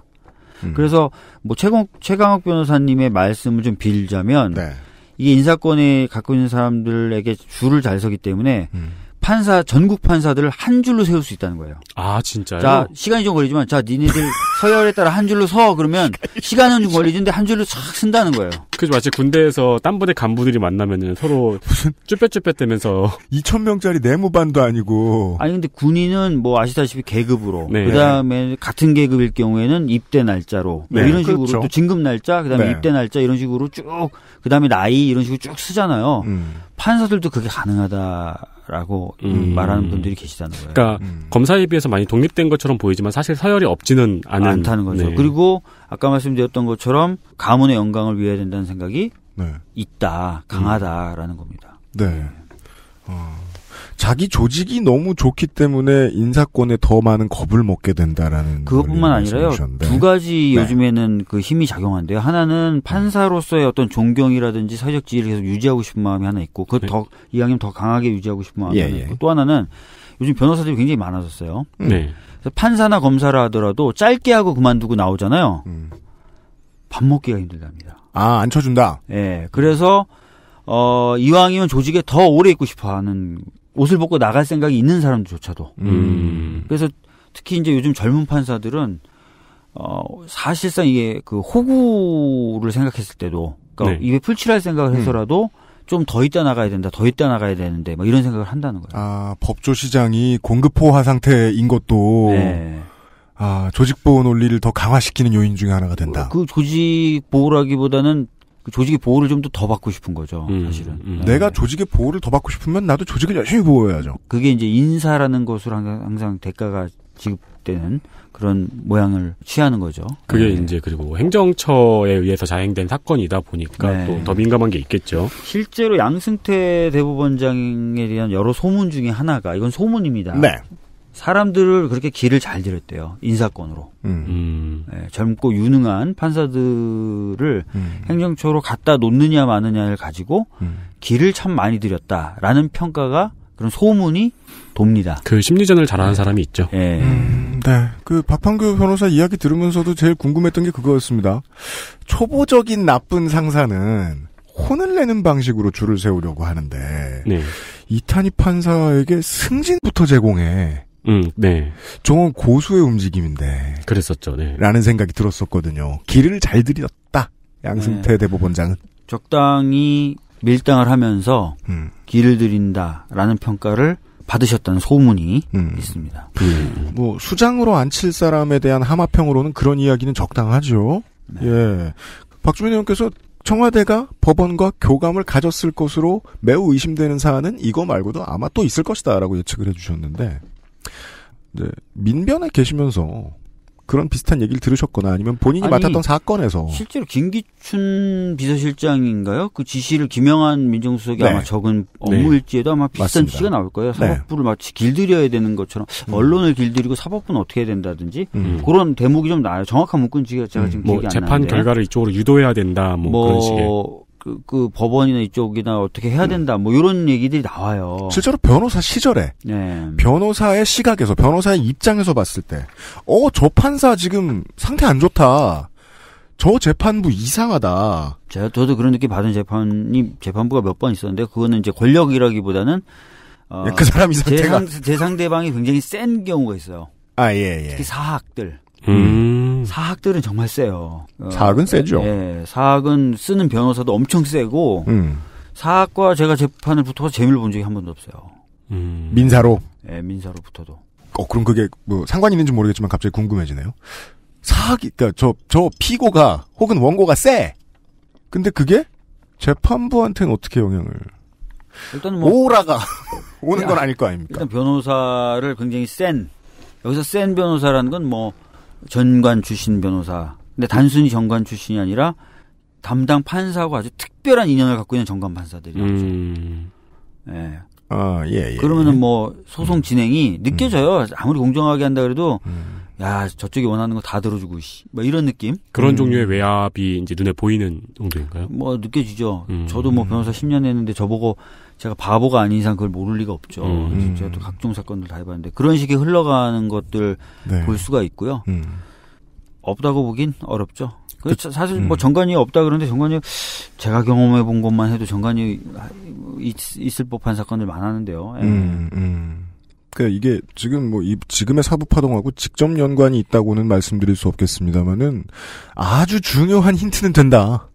음. 그래서 뭐 최강 최강욱 변호사님의 말씀을 좀 빌자면 네. 이게 인사권에 갖고 있는 사람들에게 줄을 잘 서기 때문에 음. 판사 전국 판사들을 한 줄로 세울 수 있다는 거예요. 아 진짜요? 자 시간이 좀 걸리지만 자 니네들 서열에 따라 한 줄로 서 그러면 시간은 좀 걸리는데 한 줄로 싹 쓴다는 거예요. 그죠 마치 군대에서 딴 분의 간부들이 만나면은 서로 무슨 쭈뼛쭈뼛대면서 2천 명짜리 내무반도 아니고 아니 근데 군인은 뭐 아시다시피 계급으로 네. 그다음에 같은 계급일 경우에는 입대 날짜로 뭐 네. 뭐 이런 식으로 그렇죠. 또 진급 날짜 그다음에 네. 입대 날짜 이런 식으로 쭉 그다음에 나이 이런 식으로 쭉 쓰잖아요. 음. 판사들도 그게 가능하다라고 음. 말하는 분들이 계시다는 거예요. 그러니까 음. 검사에 비해서 많이 독립된 것처럼 보이지만 사실 서열이 없지는 않은 않다는 거죠. 네. 그리고 아까 말씀드렸던 것처럼 가문의 영광을 위해야 된다는 생각이 네. 있다, 강하다라는 겁니다. 네. 네. 어. 자기 조직이 너무 좋기 때문에 인사권에 더 많은 겁을 먹게 된다라는 그것뿐만 아니라요 두 가지 네. 요즘에는 그 힘이 작용한대요 하나는 음. 판사로서의 어떤 존경이라든지 사회적 지위를 계속 유지하고 싶은 마음이 하나 있고 그더 네. 이왕이면 더 강하게 유지하고 싶은 마음이 예, 하나 예. 있고 예. 또 하나는 요즘 변호사들이 굉장히 많아졌어요 음. 네. 판사나 검사라 하더라도 짧게 하고 그만두고 나오잖아요 음. 밥 먹기가 힘들답니다 아안 쳐준다 예 네. 그래서 어 이왕이면 조직에 더 오래 있고 싶어 하는 옷을 벗고 나갈 생각이 있는 사람조차도. 음. 음. 그래서 특히 이제 요즘 젊은 판사들은 어 사실상 이게 그 호구를 생각했을 때도 그러니까 네. 입에 풀칠할 생각을 음. 해서라도 음. 좀더 있다 나가야 된다, 더 있다 나가야 되는데 막 이런 생각을 한다는 거예요. 아 법조 시장이 공급포화 상태인 것도 네. 아 조직 보호 논리를 더 강화시키는 요인 중에 하나가 된다. 그 조직 보호라기보다는 그 조직의 보호를 좀 더 받고 싶은 거죠, 음, 사실은. 음, 음. 네. 내가 조직의 보호를 더 받고 싶으면 나도 조직을 열심히 보호해야죠. 그게 이제 인사라는 것으로 항상, 항상 대가가 지급되는 그런 모양을 취하는 거죠. 그게 네. 이제 그리고 행정처에 의해서 자행된 사건이다 보니까 네. 또더 민감한 게 있겠죠. 실제로 양승태 대법원장에 대한 여러 소문 중에 하나가 이건 소문입니다. 네. 사람들을 그렇게 길을 잘 들였대요 인사권으로 음. 네, 젊고 유능한 판사들을 음. 행정처로 갖다 놓느냐 마느냐를 가지고 음. 길을 참 많이 들였다라는 평가가 그런 소문이 돕니다. 그 심리전을 잘하는 네. 사람이 있죠. 네. 음, 네. 그 박판규 변호사 이야기 들으면서도 제일 궁금했던 게 그거였습니다. 초보적인 나쁜 상사는 혼을 내는 방식으로 줄을 세우려고 하는데 네. 이탄희 판사에게 승진부터 제공해 음, 네. 종은 고수의 움직임인데. 그랬었죠, 네. 라는 생각이 들었었거든요. 길을 잘 들였다. 양승태 네. 대법원장은. 적당히 밀당을 하면서 음. 길을 들인다라는 평가를 받으셨다는 소문이 음. 있습니다. 음. 뭐 수장으로 앉힐 사람에 대한 하마평으로는 그런 이야기는 적당하죠. 네. 예. 박주민 의원께서 청와대가 법원과 교감을 가졌을 것으로 매우 의심되는 사안은 이거 말고도 아마 또 있을 것이다라고 예측을 해주셨는데 네, 민변에 계시면서 그런 비슷한 얘기를 들으셨거나 아니면 본인이 아니, 맡았던 사건에서 실제로 김기춘 비서실장인가요? 그 지시를 김영한 민정수석이 네. 아마 적은 네. 업무일지에도 아마 비슷한 지시가 나올 거예요. 네. 사법부를 네. 마치 길들여야 되는 것처럼 음. 언론을 길들이고 사법부는 어떻게 해야 된다든지 음. 그런 대목이 좀 나요. 정확한 문구는 제가, 제가 음. 지금 뭐 기억이 안 나는데 재판 결과를 이쪽으로 유도해야 된다. 뭐, 뭐 그런 식의 그, 그 법원이나 이쪽이나 어떻게 해야 된다 뭐 이런 얘기들이 나와요. 실제로 변호사 시절에 네. 변호사의 시각에서 변호사의 입장에서 봤을 때어저 판사 지금 상태 안 좋다. 저 재판부 이상하다. 제가 저도 그런 느낌 받은 재판이 재판부가 몇 번 있었는데 그거는 이제 권력이라기보다는 어, 예, 그 사람 이상태가 제, 상, 제 상대방이 굉장히 센 경우가 있어요. 아 예, 예. 특히 사학들. 음. 음. 사학들은 정말 세요. 어. 사학은 세죠. 예, 사학은 쓰는 변호사도 엄청 세고 음. 사학과 제가 재판을 붙어서 재미를 본 적이 한 번도 없어요. 음. 민사로? 예, 민사로 붙어도. 어, 그럼 그게 뭐 상관 이 있는지 모르겠지만 갑자기 궁금해지네요. 사학이, 그니까 저, 피고가 혹은 원고가 세! 근데 그게 재판부한테는 어떻게 영향을. 일단 뭐. 오라가 오는 건 아닐 거 아닙니까? 일단 변호사를 굉장히 센, 여기서 센 변호사라는 건 뭐, 전관 출신 변호사. 근데 단순히 전관 출신이 아니라 담당 판사하고 아주 특별한 인연을 갖고 있는 전관 판사들이었죠. 음. 예. 아, 예, 예. 그러면은 뭐 소송 음. 진행이 음. 느껴져요. 아무리 공정하게 한다 그래도 음. 야 저쪽이 원하는 거 다 들어주고 씨. 뭐 이런 느낌. 그런 음. 종류의 외압이 이제 눈에 보이는 정도인가요? 뭐 느껴지죠. 음. 저도 뭐 변호사 10년 했는데 저보고 제가 바보가 아닌 이상 그걸 모를 리가 없죠. 음. 음. 제가 또 각종 사건들 다 해봤는데 그런 식의 흘러가는 것들 네. 볼 수가 있고요. 음. 없다고 보긴 어렵죠. 그, 그 사실 음. 뭐 정관이 없다 그러는데 정관이 제가 경험해 본 것만 해도 정관이 있, 을 법한 사건들 많았는데요. 예. 음, 음. 그니까 이게 지금 뭐이 지금의 사부 파동하고 직접 연관이 있다고는 말씀드릴 수 없겠습니다만은 아주 중요한 힌트는 된다.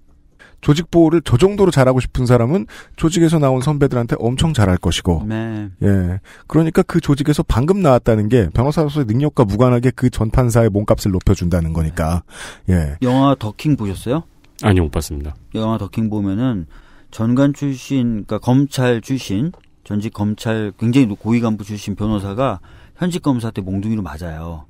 조직 보호를 저 정도로 잘하고 싶은 사람은 조직에서 나온 선배들한테 엄청 잘할 것이고. 네. 예. 그러니까 그 조직에서 방금 나왔다는 게 변호사로서의 능력과 무관하게 그 전판사의 몸값을 높여준다는 거니까. 예. 영화 더킹 보셨어요? 아니요, 못 봤습니다. 영화 더킹 보면은 전관 출신, 그러니까 검찰 출신, 전직 검찰 굉장히 고위 간부 출신 변호사가 현직 검사 때 몽둥이로 맞아요.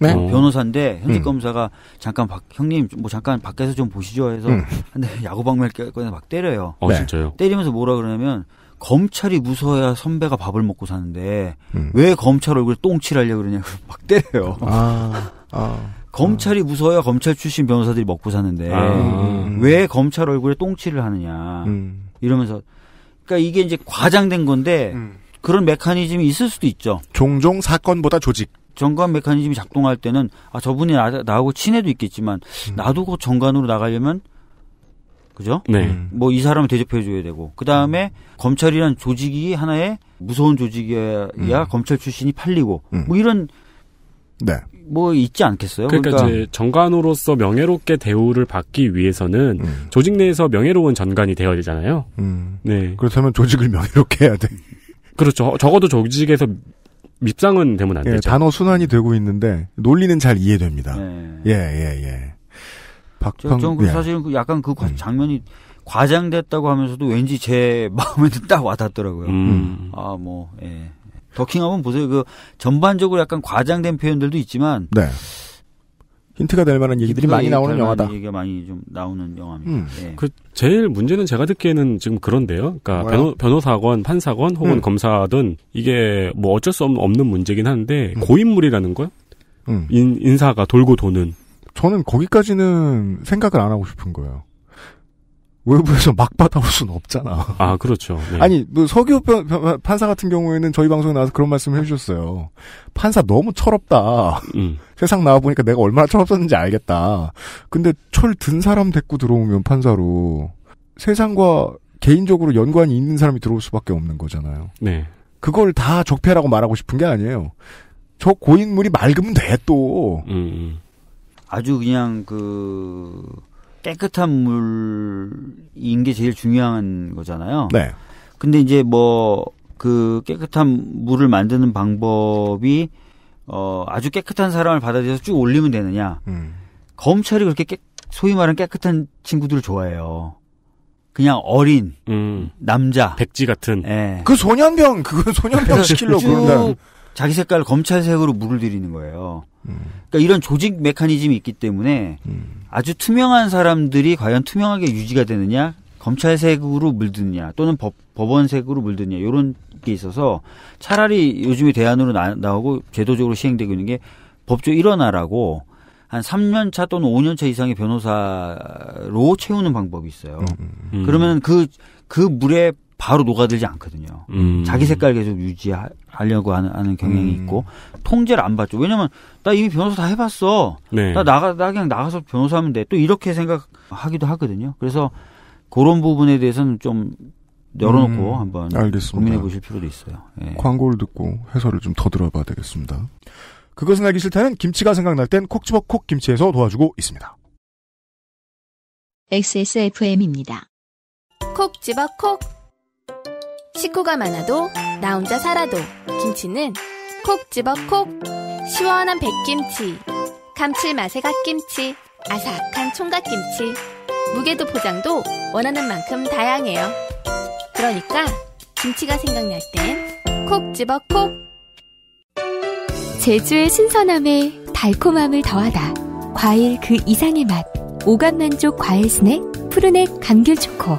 네? 어. 변호사인데 현직 음. 검사가 잠깐 박, 형님 뭐 잠깐 밖에서 좀 보시죠 해서 음. 근데 야구 방면권에 막 때려요. 어, 네. 진짜요? 때리면서 뭐라 그러냐면 검찰이 무서워야 선배가 밥을 먹고 사는데 음. 왜 검찰 얼굴에 똥칠하려고 그러냐고 막 때려요. 아, 아. 검찰이 무서워야 검찰 출신 변호사들이 먹고 사는데 아. 왜 검찰 얼굴에 똥칠을 하느냐 음. 이러면서 그러니까 이게 이제 과장된 건데 음. 그런 메커니즘이 있을 수도 있죠. 종종 사건보다 조직. 정관 메커니즘이 작동할 때는 아 저분이 나, 하고 친해도 있겠지만 음. 나도 곧 그 정관으로 나가려면 그죠? 네. 음. 뭐이 사람을 대접해 줘야 되고 그다음에 음. 검찰이란 조직이 하나의 무서운 조직이야 음. 검찰 출신이 팔리고 음. 뭐 이런 네. 뭐 있지 않겠어요? 그러니까, 그러니까, 이제 정관으로서 명예롭게 대우를 받기 위해서는 음. 조직 내에서 명예로운 전관이 되어야 되잖아요. 네. 그렇다면 조직을 명예롭게 해야 돼. 그렇죠. 적어도 조직에서 밉상은 되면 안 예, 되죠. 단어 순환이 되고 있는데 논리는 잘 이해됩니다. 예예 네. 예. 예, 예. 박판. 저는 그 예. 사실은 그 약간 그 과, 음. 장면이 과장됐다고 하면서도 왠지 제 마음에도 딱 와닿더라고요. 음. 아 뭐. 예. 더킹하면 보세요. 그 전반적으로 약간 과장된 표현들도 있지만. 네. 힌트가 될 만한 얘기들이 많이 나오는 영화다. 얘기가 많이 좀 나오는 영화입니다. 음. 네. 그 제일 문제는 제가 듣기에는 지금 그런데요. 그러니까 뭐요? 변호, 사건 판사건 혹은 음. 검사든 이게 뭐 어쩔 수 없는 문제긴 한데 음. 고인물이라는 거요. 음. 인, 인사가 돌고 도는. 저는 거기까지는 생각을 안 하고 싶은 거예요. 외부에서 막 받아올 수는 없잖아. 아, 그렇죠. 네. 아니, 뭐 서기호 판사 같은 경우에는 저희 방송에 나와서 그런 말씀을 해주셨어요. 판사 너무 철없다. 음. 세상 나와보니까 내가 얼마나 철없었는지 알겠다. 근데 철 든 사람 데리고 들어오면 판사로 세상과 개인적으로 연관이 있는 사람이 들어올 수밖에 없는 거잖아요. 네. 그걸 다 적폐라고 말하고 싶은 게 아니에요. 저 고인물이 맑으면 돼, 또. 음. 음. 아주 그냥 그 깨끗한 물인 게 제일 중요한 거잖아요. 네. 근데 이제 뭐 그 깨끗한 물을 만드는 방법이 어 아주 깨끗한 사람을 받아들여서 쭉 올리면 되느냐? 음. 검찰이 그렇게 깨, 소위 말하는 깨끗한 친구들을 좋아해요. 그냥 어린 음. 남자 백지 같은. 예. 그 소년병 그건 소년병 시키려고 그런다. 자기 색깔 검찰색으로 물을 들이는 거예요. 그러니까 이런 조직 메커니즘이 있기 때문에 아주 투명한 사람들이 과연 투명하게 유지가 되느냐 검찰색으로 물드느냐 또는 법, 법원색으로 물드느냐 이런 게 있어서 차라리 요즘에 대안으로 나, 오고 제도적으로 시행되고 있는 게 법조 일어나라고 한 3년 차 또는 5년 차 이상의 변호사로 채우는 방법이 있어요. 음. 음, 음. 그러면 그그 그 물에 바로 녹아들지 않거든요. 음. 자기 색깔 계속 유지하, 하려고 하는, 하는 경향이 음. 있고 통제를 안 받죠. 왜냐면 나 이미 변호사 다 해봤어. 네. 나 나가 나 그냥 나가서 변호사하면 돼. 또 이렇게 생각하기도 하거든요. 그래서 그런 부분에 대해서는 좀 열어놓고 음. 한번 알겠습니다. 고민해 보실 필요도 있어요. 예. 광고를 듣고 해설을 좀 더 들어봐야 되겠습니다. 그것은 알기 싫다는 김치가 생각날 땐 콕 집어 콕 김치에서 도와주고 있습니다. XSFM입니다. 콕 집어 콕 식구가 많아도 나 혼자 살아도 김치는 콕 집어 콕 시원한 백김치 감칠맛의 갓김치 아삭한 총각김치 무게도 포장도 원하는 만큼 다양해요 그러니까 김치가 생각날 땐 콕 집어 콕 제주의 신선함에 달콤함을 더하다 과일 그 이상의 맛 오감 만족 과일 스낵 푸르넥 감귤 초코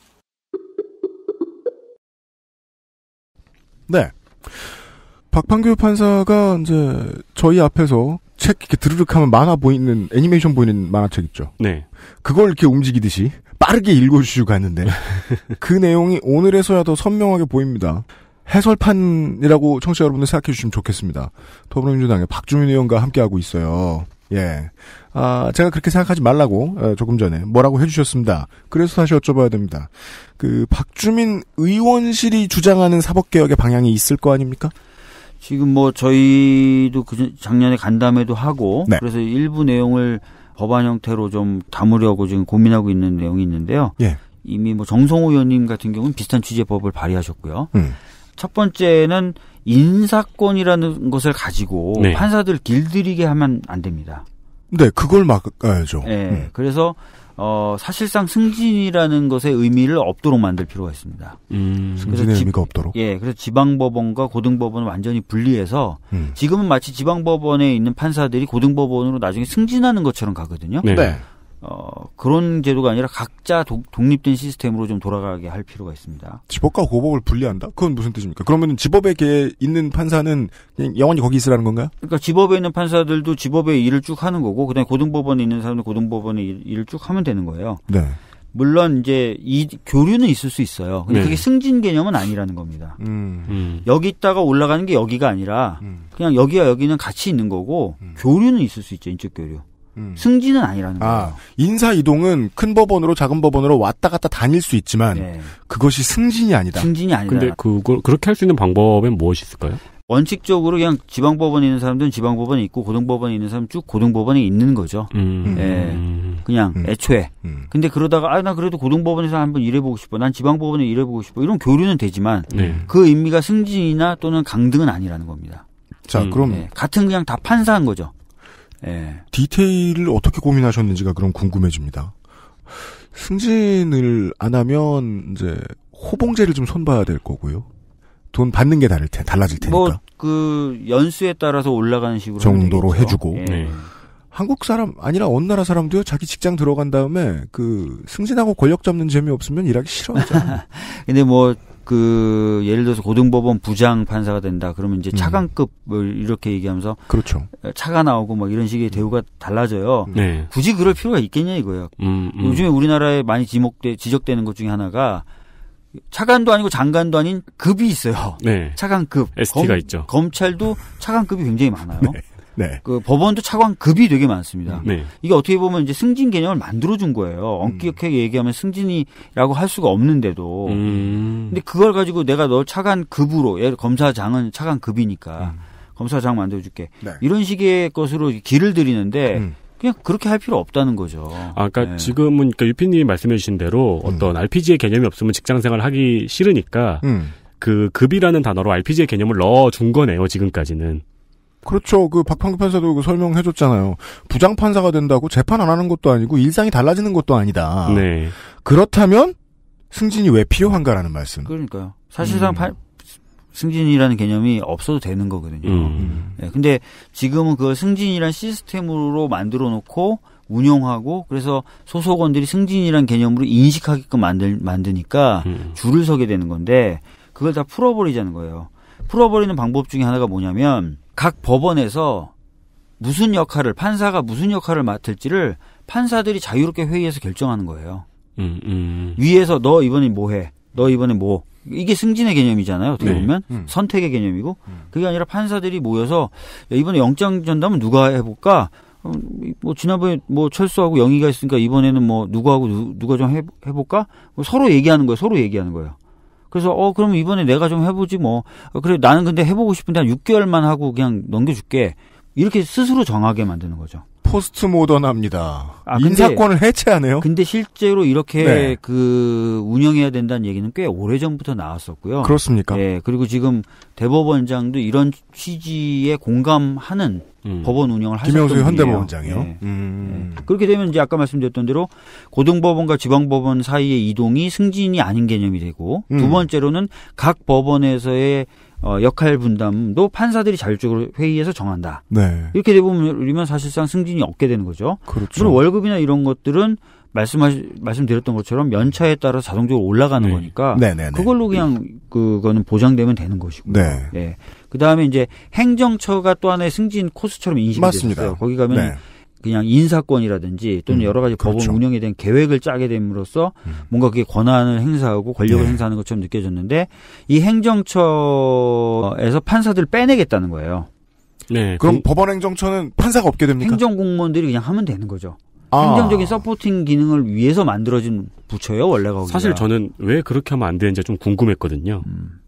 네. 박판규 판사가 이제 저희 앞에서 책 이렇게 드르륵 하면 만화 보이는 애니메이션 보이는 만화책 있죠. 네. 그걸 이렇게 움직이듯이 빠르게 읽어주시고 갔는데 그 내용이 오늘에서야 더 선명하게 보입니다. 해설판이라고 청취자 여러분들 생각해 주시면 좋겠습니다. 더불어민주당의 박주민 의원과 함께하고 있어요. 예. 아, 제가 그렇게 생각하지 말라고 어, 조금 전에 뭐라고 해주셨습니다. 그래서 다시 여쭤봐야 됩니다. 그 박주민 의원실이 주장하는 사법개혁의 방향이 있을 거 아닙니까? 지금 뭐 저희도 그 작년에 간담회도 하고 네. 그래서 일부 내용을 법안 형태로 좀 담으려고 지금 고민하고 있는 내용이 있는데요. 예. 이미 뭐 정성호 의원님 같은 경우는 비슷한 취재 법을 발의하셨고요. 음. 첫 번째는 인사권이라는 것을 가지고 네. 판사들 길들이게 하면 안 됩니다. 네, 그걸 막아야죠. 예, 네, 음. 그래서 어, 사실상 승진이라는 것의 의미를 없도록 만들 필요가 있습니다. 음, 승진의 지, 의미가 없도록. 예, 그래서 지방법원과 고등법원을 완전히 분리해서 음. 지금은 마치 지방법원에 있는 판사들이 고등법원으로 나중에 승진하는 것처럼 가거든요. 네. 네. 어, 그런 제도가 아니라 각자 독, 립된 시스템으로 좀 돌아가게 할 필요가 있습니다. 집업과 고법을 분리한다? 그건 무슨 뜻입니까? 그러면 집업에 있는 판사는 그냥 영원히 거기 있으라는 건가요? 그러니까 집업에 있는 판사들도 집업의 일을 쭉 하는 거고, 그다음에 고등법원에 있는 사람은 고등법원의 일, 을쭉 하면 되는 거예요. 네. 물론 이제 이 교류는 있을 수 있어요. 근데 네. 그게 승진 개념은 아니라는 겁니다. 음, 음. 여기 있다가 올라가는 게 여기가 아니라 음. 그냥 여기와 여기는 같이 있는 거고 음. 교류는 있을 수 있죠 인적 교류. 음. 승진은 아니라는 아, 거예요. 인사 이동은 큰 법원으로 작은 법원으로 왔다 갔다 다닐 수 있지만 네. 그것이 승진이 아니다. 승진이 아니다. 근데 그걸 그렇게 할 수 있는 방법은 무엇이 있을까요? 원칙적으로 그냥 지방법원에 있는 사람들은 지방법원에 있고 고등법원에 있는 사람은 쭉 고등법원에 있는 거죠. 음. 음. 예. 그냥 음. 애초에. 음. 근데 그러다가 아나 그래도 고등법원에서 한번 일해보고 싶어. 난 지방법원에 일해보고 싶어. 이런 교류는 되지만 네. 그 의미가 승진이나 또는 강등은 아니라는 겁니다. 자 음. 그럼 예. 같은 그냥 다 판사한 거죠. 예. 디테일을 어떻게 고민하셨는지가 그럼 궁금해집니다. 승진을 안 하면 이제 호봉제를 좀 손봐야 될 거고요. 돈 받는 게 다를 테, 달라질 테니까. 뭐 그 연수에 따라서 올라가는 식으로 정도로 해주고. 예. 네. 한국 사람 아니라 어느 나라 사람도요 자기 직장 들어간 다음에 그 승진하고 권력 잡는 재미 없으면 일하기 싫어하잖아. 근데 뭐그 예를 들어서 고등법원 부장 판사가 된다 그러면 이제 음. 차관급을 이렇게 얘기하면서 그렇죠. 차가 나오고 막 이런 식의 대우가 달라져요. 음. 네. 굳이 그럴 필요가 있겠냐 이거예요. 음, 음. 요즘에 우리나라에 많이 지목돼 지적되는 것 중에 하나가 차관도 아니고 장관도 아닌 급이 있어요. 네. 차관급. ST가 검, 있죠. 검찰도 차관급이 굉장히 많아요. 네. 네. 그 법원도 차관급이 되게 많습니다. 네. 이게 어떻게 보면 이제 승진 개념을 만들어준 거예요. 엄격하게 음. 얘기하면 승진이라고 할 수가 없는데도. 음. 근데 그걸 가지고 내가 너 차관급으로, 예를 검사장은 차관급이니까 음. 검사장 만들어줄게. 네. 이런 식의 것으로 길을 들이는데 음. 그냥 그렇게 할 필요 없다는 거죠. 아, 그러니까 네. 지금은 그러니까 유피님 이 말씀해 주신 대로 음. 어떤 RPG의 개념이 없으면 직장생활 하기 싫으니까 음. 그 급이라는 단어로 RPG의 개념을 넣어준 거네요 지금까지는. 그렇죠. 그 박판규 판사도 그 설명해줬잖아요. 부장 판사가 된다고 재판 안 하는 것도 아니고 일상이 달라지는 것도 아니다. 네. 그렇다면 승진이 왜 필요한가라는 말씀. 그러니까요. 사실상 음. 파, 승진이라는 개념이 없어도 되는 거거든요. 음. 네, 근데 지금은 그 승진이란 시스템으로 만들어 놓고 운영하고 그래서 소속원들이 승진이란 개념으로 인식하게끔 만들, 만드니까 음. 줄을 서게 되는 건데 그걸 다 풀어버리자는 거예요. 풀어버리는 방법 중에 하나가 뭐냐면 각 법원에서 무슨 역할을 판사가 무슨 역할을 맡을지를 판사들이 자유롭게 회의해서 결정하는 거예요. 음, 음. 위에서 너 이번에 뭐 해? 너 이번에 뭐? 이게 승진의 개념이잖아요. 어떻게 네. 보면 음. 선택의 개념이고 음. 그게 아니라 판사들이 모여서 이번에 영장 전담은 누가 해볼까? 음, 뭐 지난번에 뭐 철수하고 영희가 있으니까 이번에는 뭐 누구하고 누, 누가 좀 해, 해볼까? 뭐 서로 얘기하는 거예요. 서로 얘기하는 거예요. 그래서 어 그럼 이번에 내가 좀 해보지 뭐 어, 그래 나는 근데 해보고 싶은데 한 6개월만 하고 그냥 넘겨줄게 이렇게 스스로 정하게 만드는 거죠. 포스트 모던합니다. 아, 인사권을 해체하네요. 근데 실제로 이렇게 네. 그 운영해야 된다는 얘기는 꽤 오래 전부터 나왔었고요. 그렇습니까? 예. 그리고 지금 대법원장도 이런 취지에 공감하는 음. 법원 운영을 하셨던 분에요 김영수 현대법원장이요. 예. 음. 예. 그렇게 되면 이제 아까 말씀드렸던 대로 고등법원과 지방법원 사이의 이동이 승진이 아닌 개념이 되고 음. 두 번째로는 각 법원에서의 어, 역할 분담도 판사들이 자율적으로 회의해서 정한다. 네. 이렇게 되면 사실상 승진이 없게 되는 거죠. 그렇죠. 물론 월급이나 이런 것들은 말씀하 말씀드렸던 것처럼 연차에 따라 자동적으로 올라가는 네. 거니까 네, 네, 네, 그걸로 그냥 그거는 보장되면 되는 것이고. 네. 예. 그다음에 이제 행정처가 또 하나의 승진 코스처럼 인식이 맞습니다. 됐어요. 거기 가면 네. 그냥 인사권이라든지 또는 음, 여러 가지 그렇죠. 법원 운영에 대한 계획을 짜게 됨으로써 음. 뭔가 그게 권한을 행사하고 권력을 네. 행사하는 것처럼 느껴졌는데 이 행정처에서 판사들을 빼내겠다는 거예요. 네. 그럼 그, 법원 행정처는 판사가 없게 됩니까? 행정 공무원들이 그냥 하면 되는 거죠. 아. 행정적인 서포팅 기능을 위해서 만들어진 부처예요, 원래가. 사실 저는 왜 그렇게 하면 안 되는지 좀 궁금했거든요. 음.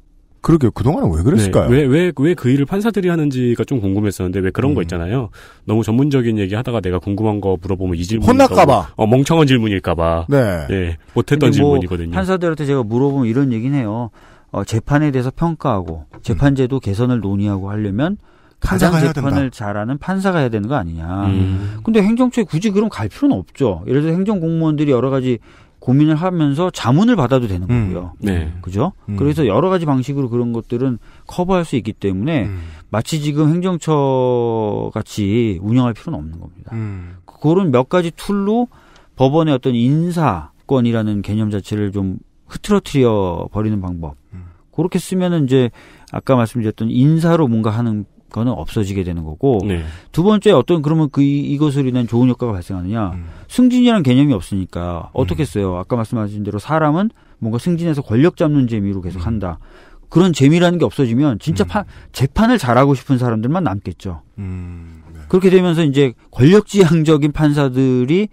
그러게요. 그동안은 왜 그랬을까요? 네. 왜, 왜, 왜 그 일을 판사들이 하는지가 좀 궁금했었는데 왜 그런 음. 거 있잖아요. 너무 전문적인 얘기 하다가 내가 궁금한 거 물어보면 이 질문. 혼날까봐. 어, 멍청한 질문일까봐. 네. 네. 못했던 뭐 질문이거든요. 판사들한테 제가 물어보면 이런 얘기는 해요. 어, 재판에 대해서 평가하고 재판제도 음. 개선을 논의하고 하려면 가장 재판을 된다. 잘하는 판사가 해야 되는 거 아니냐. 음. 근데 행정처에 굳이 그럼 갈 필요는 없죠. 예를 들어 행정 공무원들이 여러 가지 고민을 하면서 자문을 받아도 되는 음. 거고요. 네. 그죠? 음. 그래서 여러 가지 방식으로 그런 것들은 커버할 수 있기 때문에 음. 마치 지금 행정처 같이 운영할 필요는 없는 겁니다. 음. 그런 몇 가지 툴로 법원의 어떤 인사권이라는 개념 자체를 좀 흐트러트려 버리는 방법. 음. 그렇게 쓰면은 이제 아까 말씀드렸던 인사로 뭔가 하는 거는 없어지게 되는 거고 네. 두 번째 어떤 그러면 그 이것으로 인한 좋은 효과가 발생하느냐 음. 승진이라는 개념이 없으니까 어떻겠어요 음. 아까 말씀하신 대로 사람은 뭔가 승진해서 권력 잡는 재미로 계속 음. 한다 그런 재미라는 게 없어지면 진짜 음. 파, 재판을 잘하고 싶은 사람들만 남겠죠 네. 그렇게 되면서 이제 권력지향적인 판사들이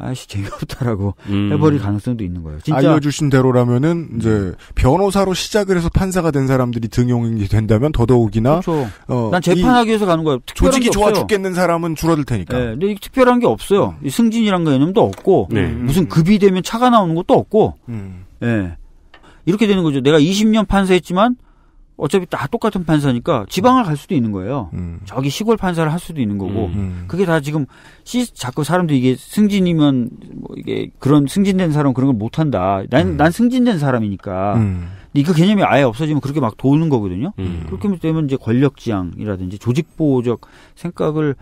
아씨 재미없다라고 음. 해버릴 가능성도 있는 거예요. 진짜 알려주신 대로라면은 음. 이제 변호사로 시작을 해서 판사가 된 사람들이 등용이 된다면 더더욱이나 그렇죠. 어, 난 재판하기 위해서 가는 거예요. 조직이 좋아 죽겠는 사람은 줄어들 테니까. 네, 근데 이 특별한 게 없어요. 음. 이 승진이란 개념도 없고 네. 무슨 급이 되면 차가 나오는 것도 없고. 음. 네. 이렇게 되는 거죠. 내가 20년 판사했지만 어차피 다 똑같은 판사니까 지방을 갈 수도 있는 거예요. 음. 저기 시골 판사를 할 수도 있는 거고 음. 음. 그게 다 지금 시 자꾸 사람도 이게 승진이면 뭐 이게 그런 승진된 사람 그런 걸 못 한다. 난난 음. 난 승진된 사람이니까. 음. 근그 개념이 아예 없어지면 그렇게 막 도는 거거든요. 음. 그렇게 되면 이제 권력 지향이라든지 조직 보호적 생각을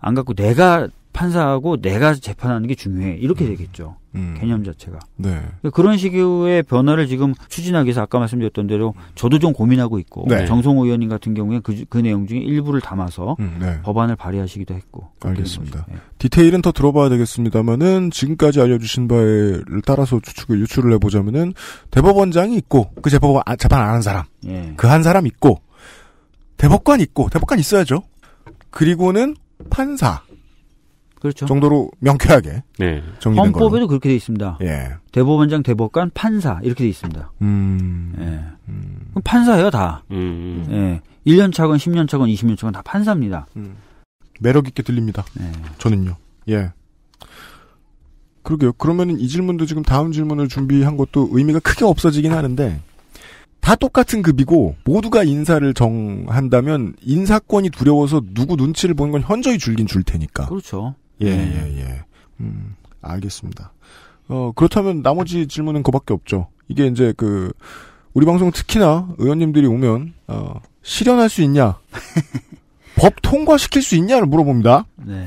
안 갖고 내가 판사하고 내가 재판하는 게 중요해. 이렇게 음. 되겠죠. 음. 개념 자체가. 네. 그런 식의 변화를 지금 추진하기 위해서 아까 말씀드렸던 대로 저도 좀 고민하고 있고 네. 정성호 의원님 같은 경우에 그, 그 내용 중에 일부를 담아서 음, 네. 법안을 발의하시기도 했고. 알겠습니다. 네. 디테일은 더 들어봐야 되겠습니다만은 지금까지 알려주신 바에를 따라서 추측을 유출을 해보자면은 대법원장이 있고 그 아, 재판 재판 안 한 사람 예. 그한 사람 있고 대법관 있고 대법관 있어야죠. 그리고는 판사 그렇죠. 정도로 명쾌하게 네. 정리된 헌법에도 걸로. 그렇게 돼 있습니다. 예. 대법원장, 대법관, 판사 이렇게 돼 있습니다. 음. 예. 음. 판사예요 다. 음. 예. 1년 차건 10년 차건 20년 차건 다 판사입니다. 음. 매력 있게 들립니다. 예. 저는요. 예. 그러게요. 그러면이 질문도 지금 다음 질문을 준비한 것도 의미가 크게 없어지긴 하는데 다 똑같은 급이고 모두가 인사를 정한다면 인사권이 두려워서 누구 눈치를 보는 건 현저히 줄긴 줄 테니까. 그렇죠. 예, 음. 예, 예. 음, 알겠습니다. 어, 그렇다면 나머지 질문은 그밖에 없죠. 이게 이제 그, 우리 방송 특히나 의원님들이 오면, 어, 실현할 수 있냐? 법 통과시킬 수 있냐를 물어봅니다. 네.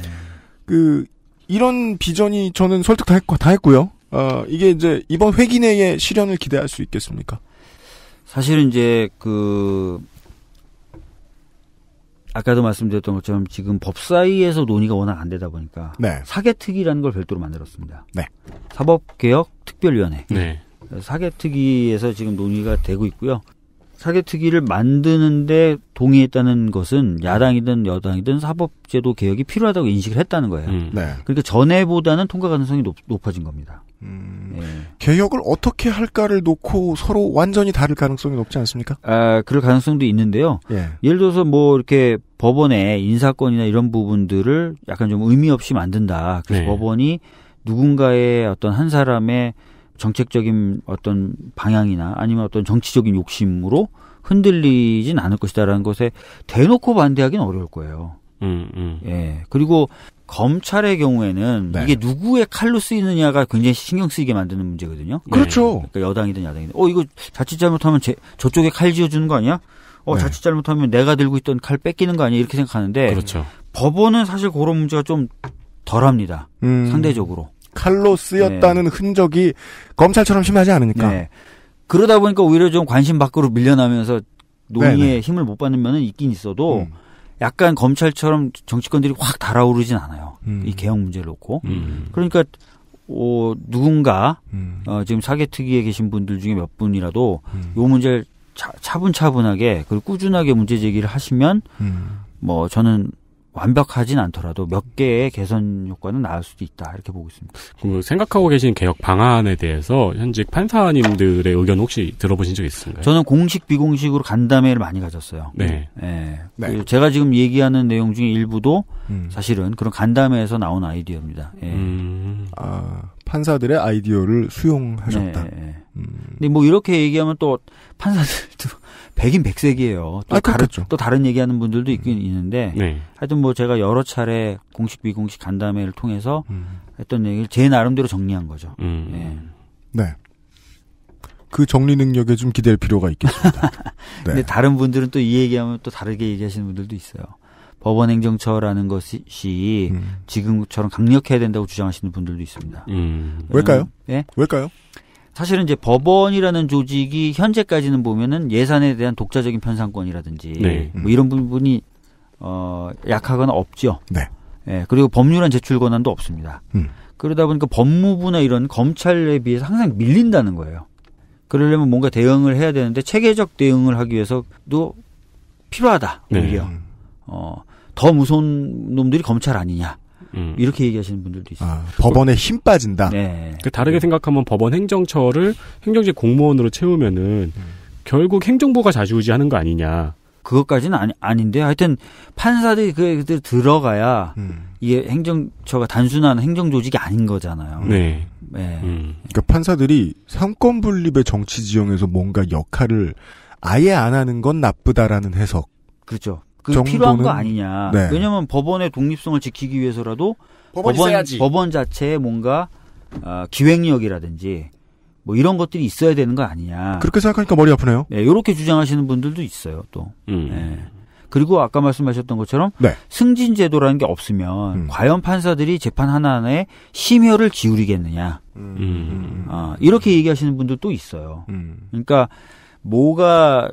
그, 이런 비전이 저는 설득 다, 했, 다 했고요. 어, 이게 이제 이번 회기 내에 실현을 기대할 수 있겠습니까? 사실은 이제 그 아까도 말씀드렸던 것처럼 지금 법사위에서 논의가 워낙 안 되다 보니까 네. 사개특위라는 걸 별도로 만들었습니다. 네. 사법개혁특별위원회. 네. 사개특위에서 지금 논의가 되고 있고요. 사개특위를 만드는데 동의했다는 것은 야당이든 여당이든 사법제도 개혁이 필요하다고 인식을 했다는 거예요. 음. 네. 그러니까 전에보다는 통과 가능성이 높, 아진 겁니다. 음, 예. 개혁을 어떻게 할까를 놓고 서로 완전히 다를 가능성이 높지 않습니까? 아, 그럴 가능성도 있는데요. 예. 예를 들어서 뭐 이렇게 법원의 인사권이나 이런 부분들을 약간 좀 의미 없이 만든다. 그래서 네. 법원이 누군가의 어떤 한 사람의 정책적인 어떤 방향이나 아니면 어떤 정치적인 욕심으로 흔들리진 않을 것이다라는 것에 대놓고 반대하기는 어려울 거예요. 음, 음. 예. 그리고 검찰의 경우에는 네. 이게 누구의 칼로 쓰이느냐가 굉장히 신경 쓰이게 만드는 문제거든요. 예. 그렇죠. 네. 그러니까 여당이든 야당이든 어 이거 자칫 잘못하면 제, 저쪽에 칼 지어주는 거 아니야? 어 네. 자칫 잘못하면 내가 들고 있던 칼 뺏기는 거 아니야? 이렇게 생각하는데 그렇죠. 법원은 사실 그런 문제가 좀 덜합니다. 음, 상대적으로 칼로 쓰였다는 네. 흔적이 검찰처럼 심하지 않으니까. 네. 그러다 보니까 오히려 좀 관심 밖으로 밀려나면서 네, 논의에 힘을 못 받는 면은 있긴 있어도. 음. 약간 검찰처럼 정치권들이 확 달아오르진 않아요. 음. 이 개혁 문제를 놓고. 음. 그러니까 어, 누군가 음. 어, 지금 사개특위에 계신 분들 중에 몇 분이라도 음. 요 문제를 차, 차분차분하게 그리고 꾸준하게 문제 제기를 하시면 음. 뭐 저는 완벽하진 않더라도 몇 개의 개선 효과는 나올 수도 있다 이렇게 보고 있습니다. 그 생각하고 계신 개혁 방안에 대해서 현직 판사님들의 의견 혹시 들어보신 적 있으신가요? 저는 공식 비공식으로 간담회를 많이 가졌어요. 네. 예. 네. 네. 제가 지금 얘기하는 내용 중에 일부도 음. 사실은 그런 간담회에서 나온 아이디어입니다. 예. 음. 아 판사들의 아이디어를 수용하셨다. 네. 예, 예. 음. 근데 뭐 이렇게 얘기하면 또 판사들도 백인 백색이에요. 또 아, 다른 그렇죠. 또 다른 얘기하는 분들도 있긴 음. 있는데 네. 하여튼 뭐 제가 여러 차례 공식 비공식 간담회를 통해서 음. 했던 얘기를 제 나름대로 정리한 거죠. 음. 네. 네. 그 정리 능력에 좀 기댈 필요가 있겠습니다. 네. 근데 다른 분들은 또 이 얘기하면 또 다르게 얘기하시는 분들도 있어요. 법원 행정처라는 것이 음. 지금처럼 강력해야 된다고 주장하시는 분들도 있습니다. 음. 왜일까요? 예? 왜일까요? 사실은 이제 법원이라는 조직이 현재까지는 보면은 예산에 대한 독자적인 편상권이라든지 네. 뭐 이런 부분이 어 약하거나 없죠. 네. 예, 그리고 법률안 제출 권한도 없습니다. 음. 그러다 보니까 법무부나 이런 검찰에 비해서 항상 밀린다는 거예요. 그러려면 뭔가 대응을 해야 되는데 체계적 대응을 하기 위해서도 필요하다 네. 오히려 네. 어, 어더 무서운 놈들이 검찰 아니냐 음. 이렇게 얘기하시는 분들도 있어요. 아, 법원에 힘 빠진다. 네. 그 다르게 생각하면 법원 행정처를 행정직 공무원으로 채우면은 음. 결국 행정부가 자주우지하는 거 아니냐. 그것까지는 아니, 아닌데 하여튼 판사들이 그들 그 들어가야 음. 이게 행정처가 단순한 행정 조직이 아닌 거잖아요. 네. 네. 음. 그러니까 판사들이 삼권 분립의 정치 지형에서 뭔가 역할을 아예 안 하는 건 나쁘다라는 해석. 그죠 그정 필요한 거 아니냐. 네. 왜냐하면 법원의 독립성을 지키기 위해서라도 법원 법원 자체에 뭔가 어, 기획력이라든지 뭐 이런 것들이 있어야 되는 거 아니냐. 그렇게 생각하니까 머리 아프네요. 네, 이렇게 주장하시는 분들도 있어요. 또. 음. 네. 그리고 아까 말씀하셨던 것처럼 네. 승진 제도라는 게 없으면 음. 과연 판사들이 재판 하나하나에 심혈을 기울이겠느냐. 음. 어, 이렇게 얘기하시는 분들도 있어요. 음. 그러니까 뭐가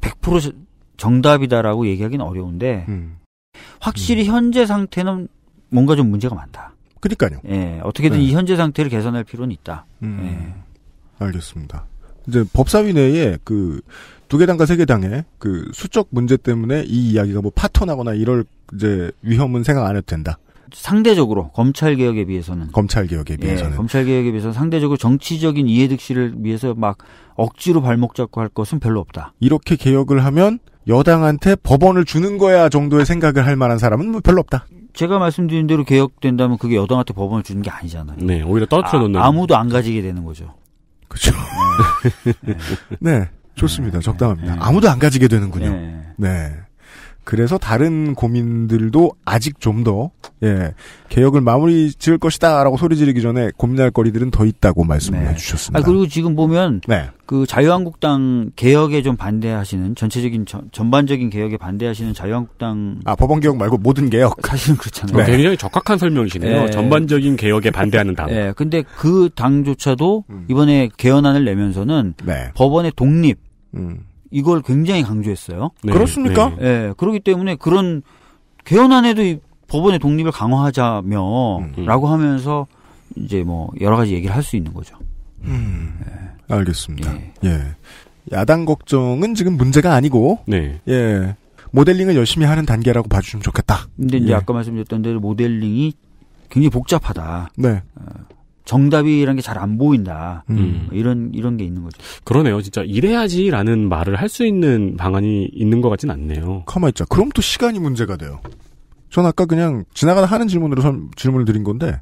100% 정답이다라고 얘기하기는 어려운데 음. 확실히 음. 현재 상태는 뭔가 좀 문제가 많다. 그러니까요. 예, 어떻게든 네. 이 현재 상태를 개선할 필요는 있다. 음. 예. 알겠습니다. 이제 법사위 내에 그 두 개당과 세 개당의 그 수적 문제 때문에 이 이야기가 뭐 파토나거나 이럴 이제 위험은 생각 안 해도 된다. 상대적으로 검찰 개혁에 비해서는 검찰 개혁에 예, 비해서는 예, 검찰 개혁에 비해서 상대적으로 정치적인 이해득실을 위해서 막 억지로 발목 잡고 할 것은 별로 없다. 이렇게 개혁을 하면 여당한테 법원을 주는 거야 정도의 생각을 할 만한 사람은 뭐 별로 없다. 제가 말씀드린 대로 개혁된다면 그게 여당한테 법원을 주는 게 아니잖아요. 네, 오히려 떨어뜨려 아, 놓는. 아, 아무도 안 가지게 되는 거죠. 그렇죠. 네. 네. 네. 좋습니다. 적당합니다. 아무도 안 가지게 되는군요. 네. 네. 그래서 다른 고민들도 아직 좀 더, 예, 개혁을 마무리 지을 것이다, 라고 소리 지르기 전에 고민할 거리들은 더 있다고 말씀을 네. 해주셨습니다. 아, 그리고 지금 보면, 네. 그 자유한국당 개혁에 좀 반대하시는, 전체적인, 저, 전반적인 개혁에 반대하시는 자유한국당. 아, 법원개혁 말고 모든 개혁. 사실은 그렇잖아요. 네. 어, 굉장히 적확한 설명이시네요. 예. 전반적인 개혁에 반대하는 당. 네, 근데 그 당조차도 음. 이번에 개헌안을 내면서는 네. 법원의 독립, 음. 이걸 굉장히 강조했어요. 네. 그렇습니까? 네. 예. 네. 그렇기 때문에 그런 개헌안에도 이 법원의 독립을 강화하자며 음. 라고 하면서 이제 뭐 여러 가지 얘기를 할 수 있는 거죠. 음. 네. 알겠습니다. 예. 예. 야당 걱정은 지금 문제가 아니고 네. 예. 모델링을 열심히 하는 단계라고 봐주시면 좋겠다. 근데 이제 예. 아까 말씀드렸던 대로 모델링이 굉장히 복잡하다. 네. 어, 정답이라는 게 잘 안 보인다. 음. 뭐 이런 이런 게 있는 거죠. 그러네요. 진짜 이래야지라는 말을 할 수 있는 방안이 있는 것 같진 않네요. 가만 있자. 그럼 또 시간이 문제가 돼요. 전 아까 그냥 지나가다 하는 질문으로 선, 질문을 드린 건데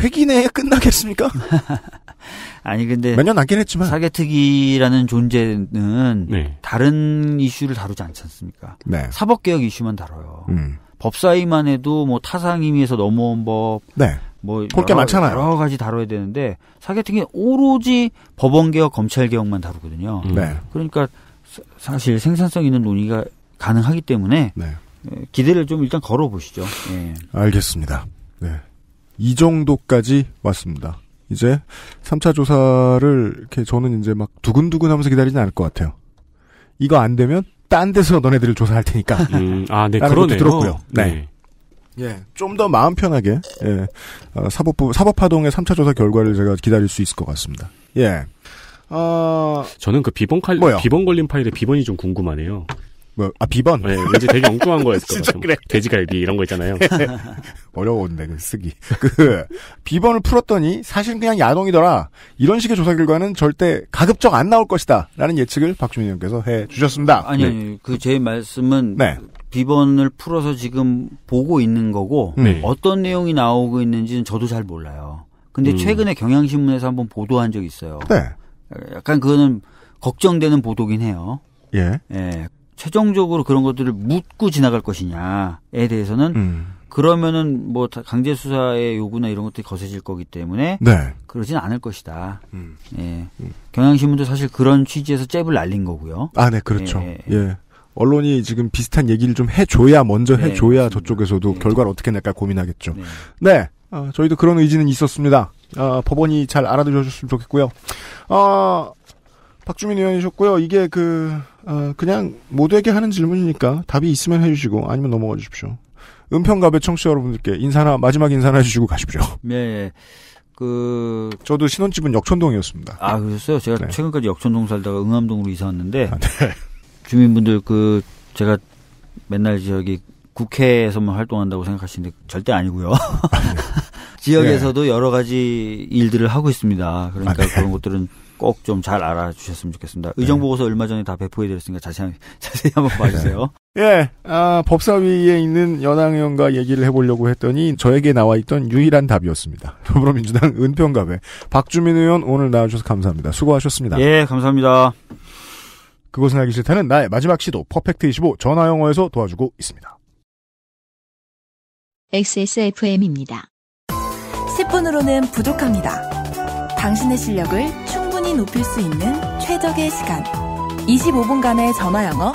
회기내에 끝나겠습니까? 아니 근데 몇년 남긴 했지만 사개특위라는 존재는 네. 다른 이슈를 다루지 않지 않습니까? 네. 사법개혁 이슈만 다뤄요. 음. 법사위만 해도 뭐 타상임위에서 넘어온 법, 네. 뭐볼게 많잖아요. 여러 가지 다뤄야 되는데 사개팅이 오로지 법원 개혁, 검찰 개혁만 다루거든요. 음. 네. 그러니까 사실 생산성 있는 논의가 가능하기 때문에 네. 예, 기대를 좀 일단 걸어 보시죠. 네. 예. 알겠습니다. 네. 이 정도까지 왔습니다. 이제 3차 조사를 이렇게 저는 이제 막 두근두근 하면서 기다리진 않을 것 같아요. 이거 안 되면 딴 데서 너네들을 조사할 테니까. 음, 아, 네, 그러네요. 들었고요. 네. 네. 예. 좀 더 마음 편하게 예. 어, 사법부 사법파동의 3차 조사 결과를 제가 기다릴 수 있을 것 같습니다. 예. 어... 저는 그 비번 칼 뭐요? 비번 걸린 파일의 비번이 좀 궁금하네요. 뭐, 아, 비번? 네, 왠지 되게 엉뚱한 거였을 것 같아요. 그래. 뭐, 돼지갈비 이런 거 있잖아요. 예. 어려운데, 그 쓰기. 그, 비번을 풀었더니 사실 그냥 야동이더라. 이런 식의 조사 결과는 절대 가급적 안 나올 것이다. 라는 예측을 박주민 의원께서 해 주셨습니다. 아니, 네. 그제 말씀은. 네. 비번을 풀어서 지금 보고 있는 거고 네. 어떤 내용이 나오고 있는지는 저도 잘 몰라요. 근데 음. 최근에 경향신문에서 한번 보도한 적이 있어요. 네. 약간 그거는 걱정되는 보도긴 해요. 예. 예. 최종적으로 그런 것들을 묻고 지나갈 것이냐에 대해서는 음. 그러면은 뭐 강제 수사의 요구나 이런 것들이 거세질 거기 때문에 네. 그러진 않을 것이다. 음. 예. 음. 경향신문도 사실 그런 취지에서 잽을 날린 거고요. 아, 네, 그렇죠. 예. 예. 예. 언론이 지금 비슷한 얘기를 좀 해줘야 먼저 네, 해줘야 네, 저쪽에서도 네. 결과를 어떻게 낼까 고민하겠죠. 네, 어, 저희도 그런 의지는 있었습니다. 어, 법원이 잘 알아들어줬으면 좋겠고요. 아 어, 박주민 의원이셨고요. 이게 그 아, 그냥 모두에게 하는 질문이니까 답이 있으면 해주시고 아니면 넘어가 주십시오. 은평갑의 청취자 여러분들께 인사나 마지막 인사나 해주시고 가십시오. 네. 그 저도 신혼집은 역촌동이었습니다. 아 그랬어요. 제가 네. 최근까지 역촌동 살다가 응암동으로 이사 왔는데 아, 네. 주민분들 그 제가 맨날 저기 국회에서만 활동한다고 생각하시는데 절대 아니고요. 지역에서도 네. 여러 가지 일들을 하고 있습니다. 그러니까 아, 네. 그런 것들은 꼭 좀 잘 알아주셨으면 좋겠습니다. 네. 의정 보고서 네. 얼마 전에 다 배포해드렸으니까 자세히 자세히 한번 봐주세요. 네. 예, 아, 법사위에 있는 연항 의원과 얘기를 해보려고 했더니 저에게 나와 있던 유일한 답이었습니다. 더불어민주당 은평갑에 박주민 의원 오늘 나와주셔서 감사합니다. 수고하셨습니다. 예, 감사합니다. 그것은 하기 싫다는 나의 마지막 시도 퍼펙트25 전화영어에서 도와주고 있습니다. XSFM입니다. 10분으로는 부족합니다. 당신의 실력을 충분히 높일 수 있는 최적의 시간. 25분간의 전화영어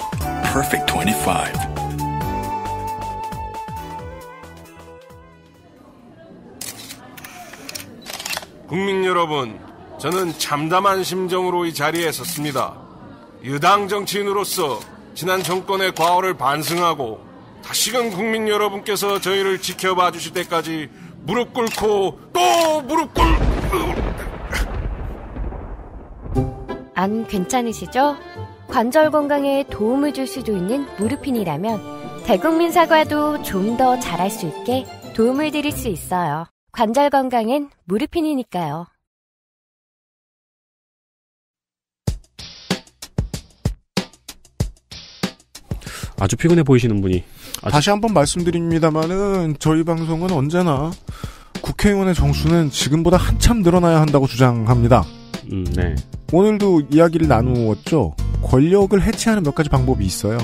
Perfect 25 국민 여러분, 저는 참담한 심정으로 이 자리에 섰습니다. 유당 정치인으로서 지난 정권의 과오를 반성하고 다시금 국민 여러분께서 저희를 지켜봐 주실 때까지 무릎 꿇고 또 무릎 꿇고 안 괜찮으시죠? 관절 건강에 도움을 줄 수도 있는 무릎핀이라면 대국민 사과도 좀 더 잘할 수 있게 도움을 드릴 수 있어요. 관절 건강엔 무릎핀이니까요 아주 피곤해 보이시는 분이 다시 한번 말씀드립니다만은 저희 방송은 언제나 국회의원의 정수는 지금보다 한참 늘어나야 한다고 주장합니다. 음, 네. 오늘도 이야기를 나누었죠. 권력을 해체하는 몇 가지 방법이 있어요.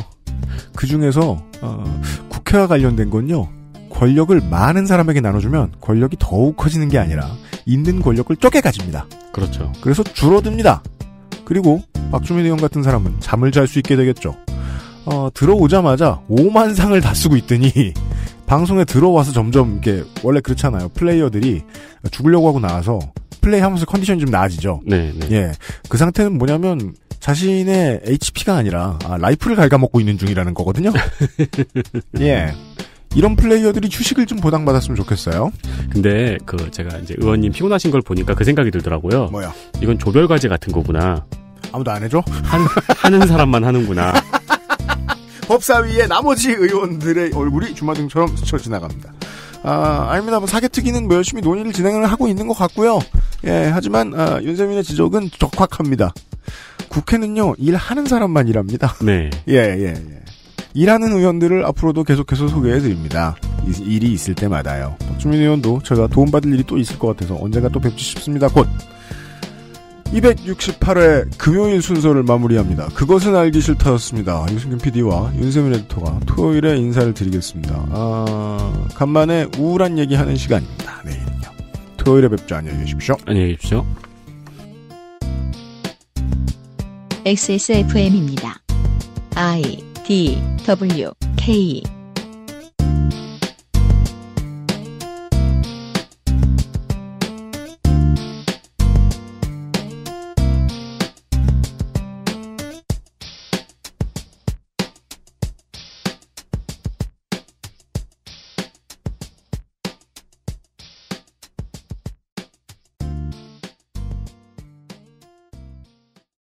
그 중에서 어, 국회와 관련된 건요. 권력을 많은 사람에게 나눠주면 권력이 더욱 커지는 게 아니라 있는 권력을 쪼개 가집니다. 그렇죠. 그래서 줄어듭니다. 그리고 박주민 의원 같은 사람은 잠을 잘 수 있게 되겠죠. 어, 들어오자마자 5만 상을 다 쓰고 있더니 방송에 들어와서 점점 이게 원래 그렇잖아요. 플레이어들이 죽으려고 하고 나와서 플레이하면서 컨디션이 좀 나아지죠. 네, 네. 예. 그 상태는 뭐냐면 자신의 HP가 아니라 아, 라이프를 갉아먹고 있는 중이라는 거거든요. 예. 이런 플레이어들이 휴식을 좀 보장받았으면 좋겠어요. 근데 그 제가 이제 의원님 피곤하신 걸 보니까 그 생각이 들더라고요. 뭐야? 이건 조별과제 같은 거구나. 아무도 안 해줘? 한, 하는 사람만 하는구나. 법사위의 나머지 의원들의 얼굴이 주마등처럼 스쳐 지나갑니다. 아, 아닙니다. 뭐 사개특위는 뭐 열심히 논의를 진행을 하고 있는 것 같고요. 예, 하지만 아, 윤세민의 지적은 적확합니다. 국회는요 일하는 사람만 일합니다. 네. 예, 예, 예. 일하는 의원들을 앞으로도 계속해서 소개해 드립니다. 일이 있을 때마다요. 박주민 의원도 제가 도움받을 일이 또 있을 것 같아서 언제가 또 뵙지 싶습니다. 곧. 268회 금요일 순서를 마무리합니다. 그것은 알기 싫다였습니다. 유승균 PD와 윤세민 에디터가 토요일에 인사를 드리겠습니다. 아, 간만에 우울한 얘기하는 시간입니다. 내일은요. 토요일에 뵙죠. 안녕히 계십시오. 안녕히 계십시오. XSFM입니다. I D W K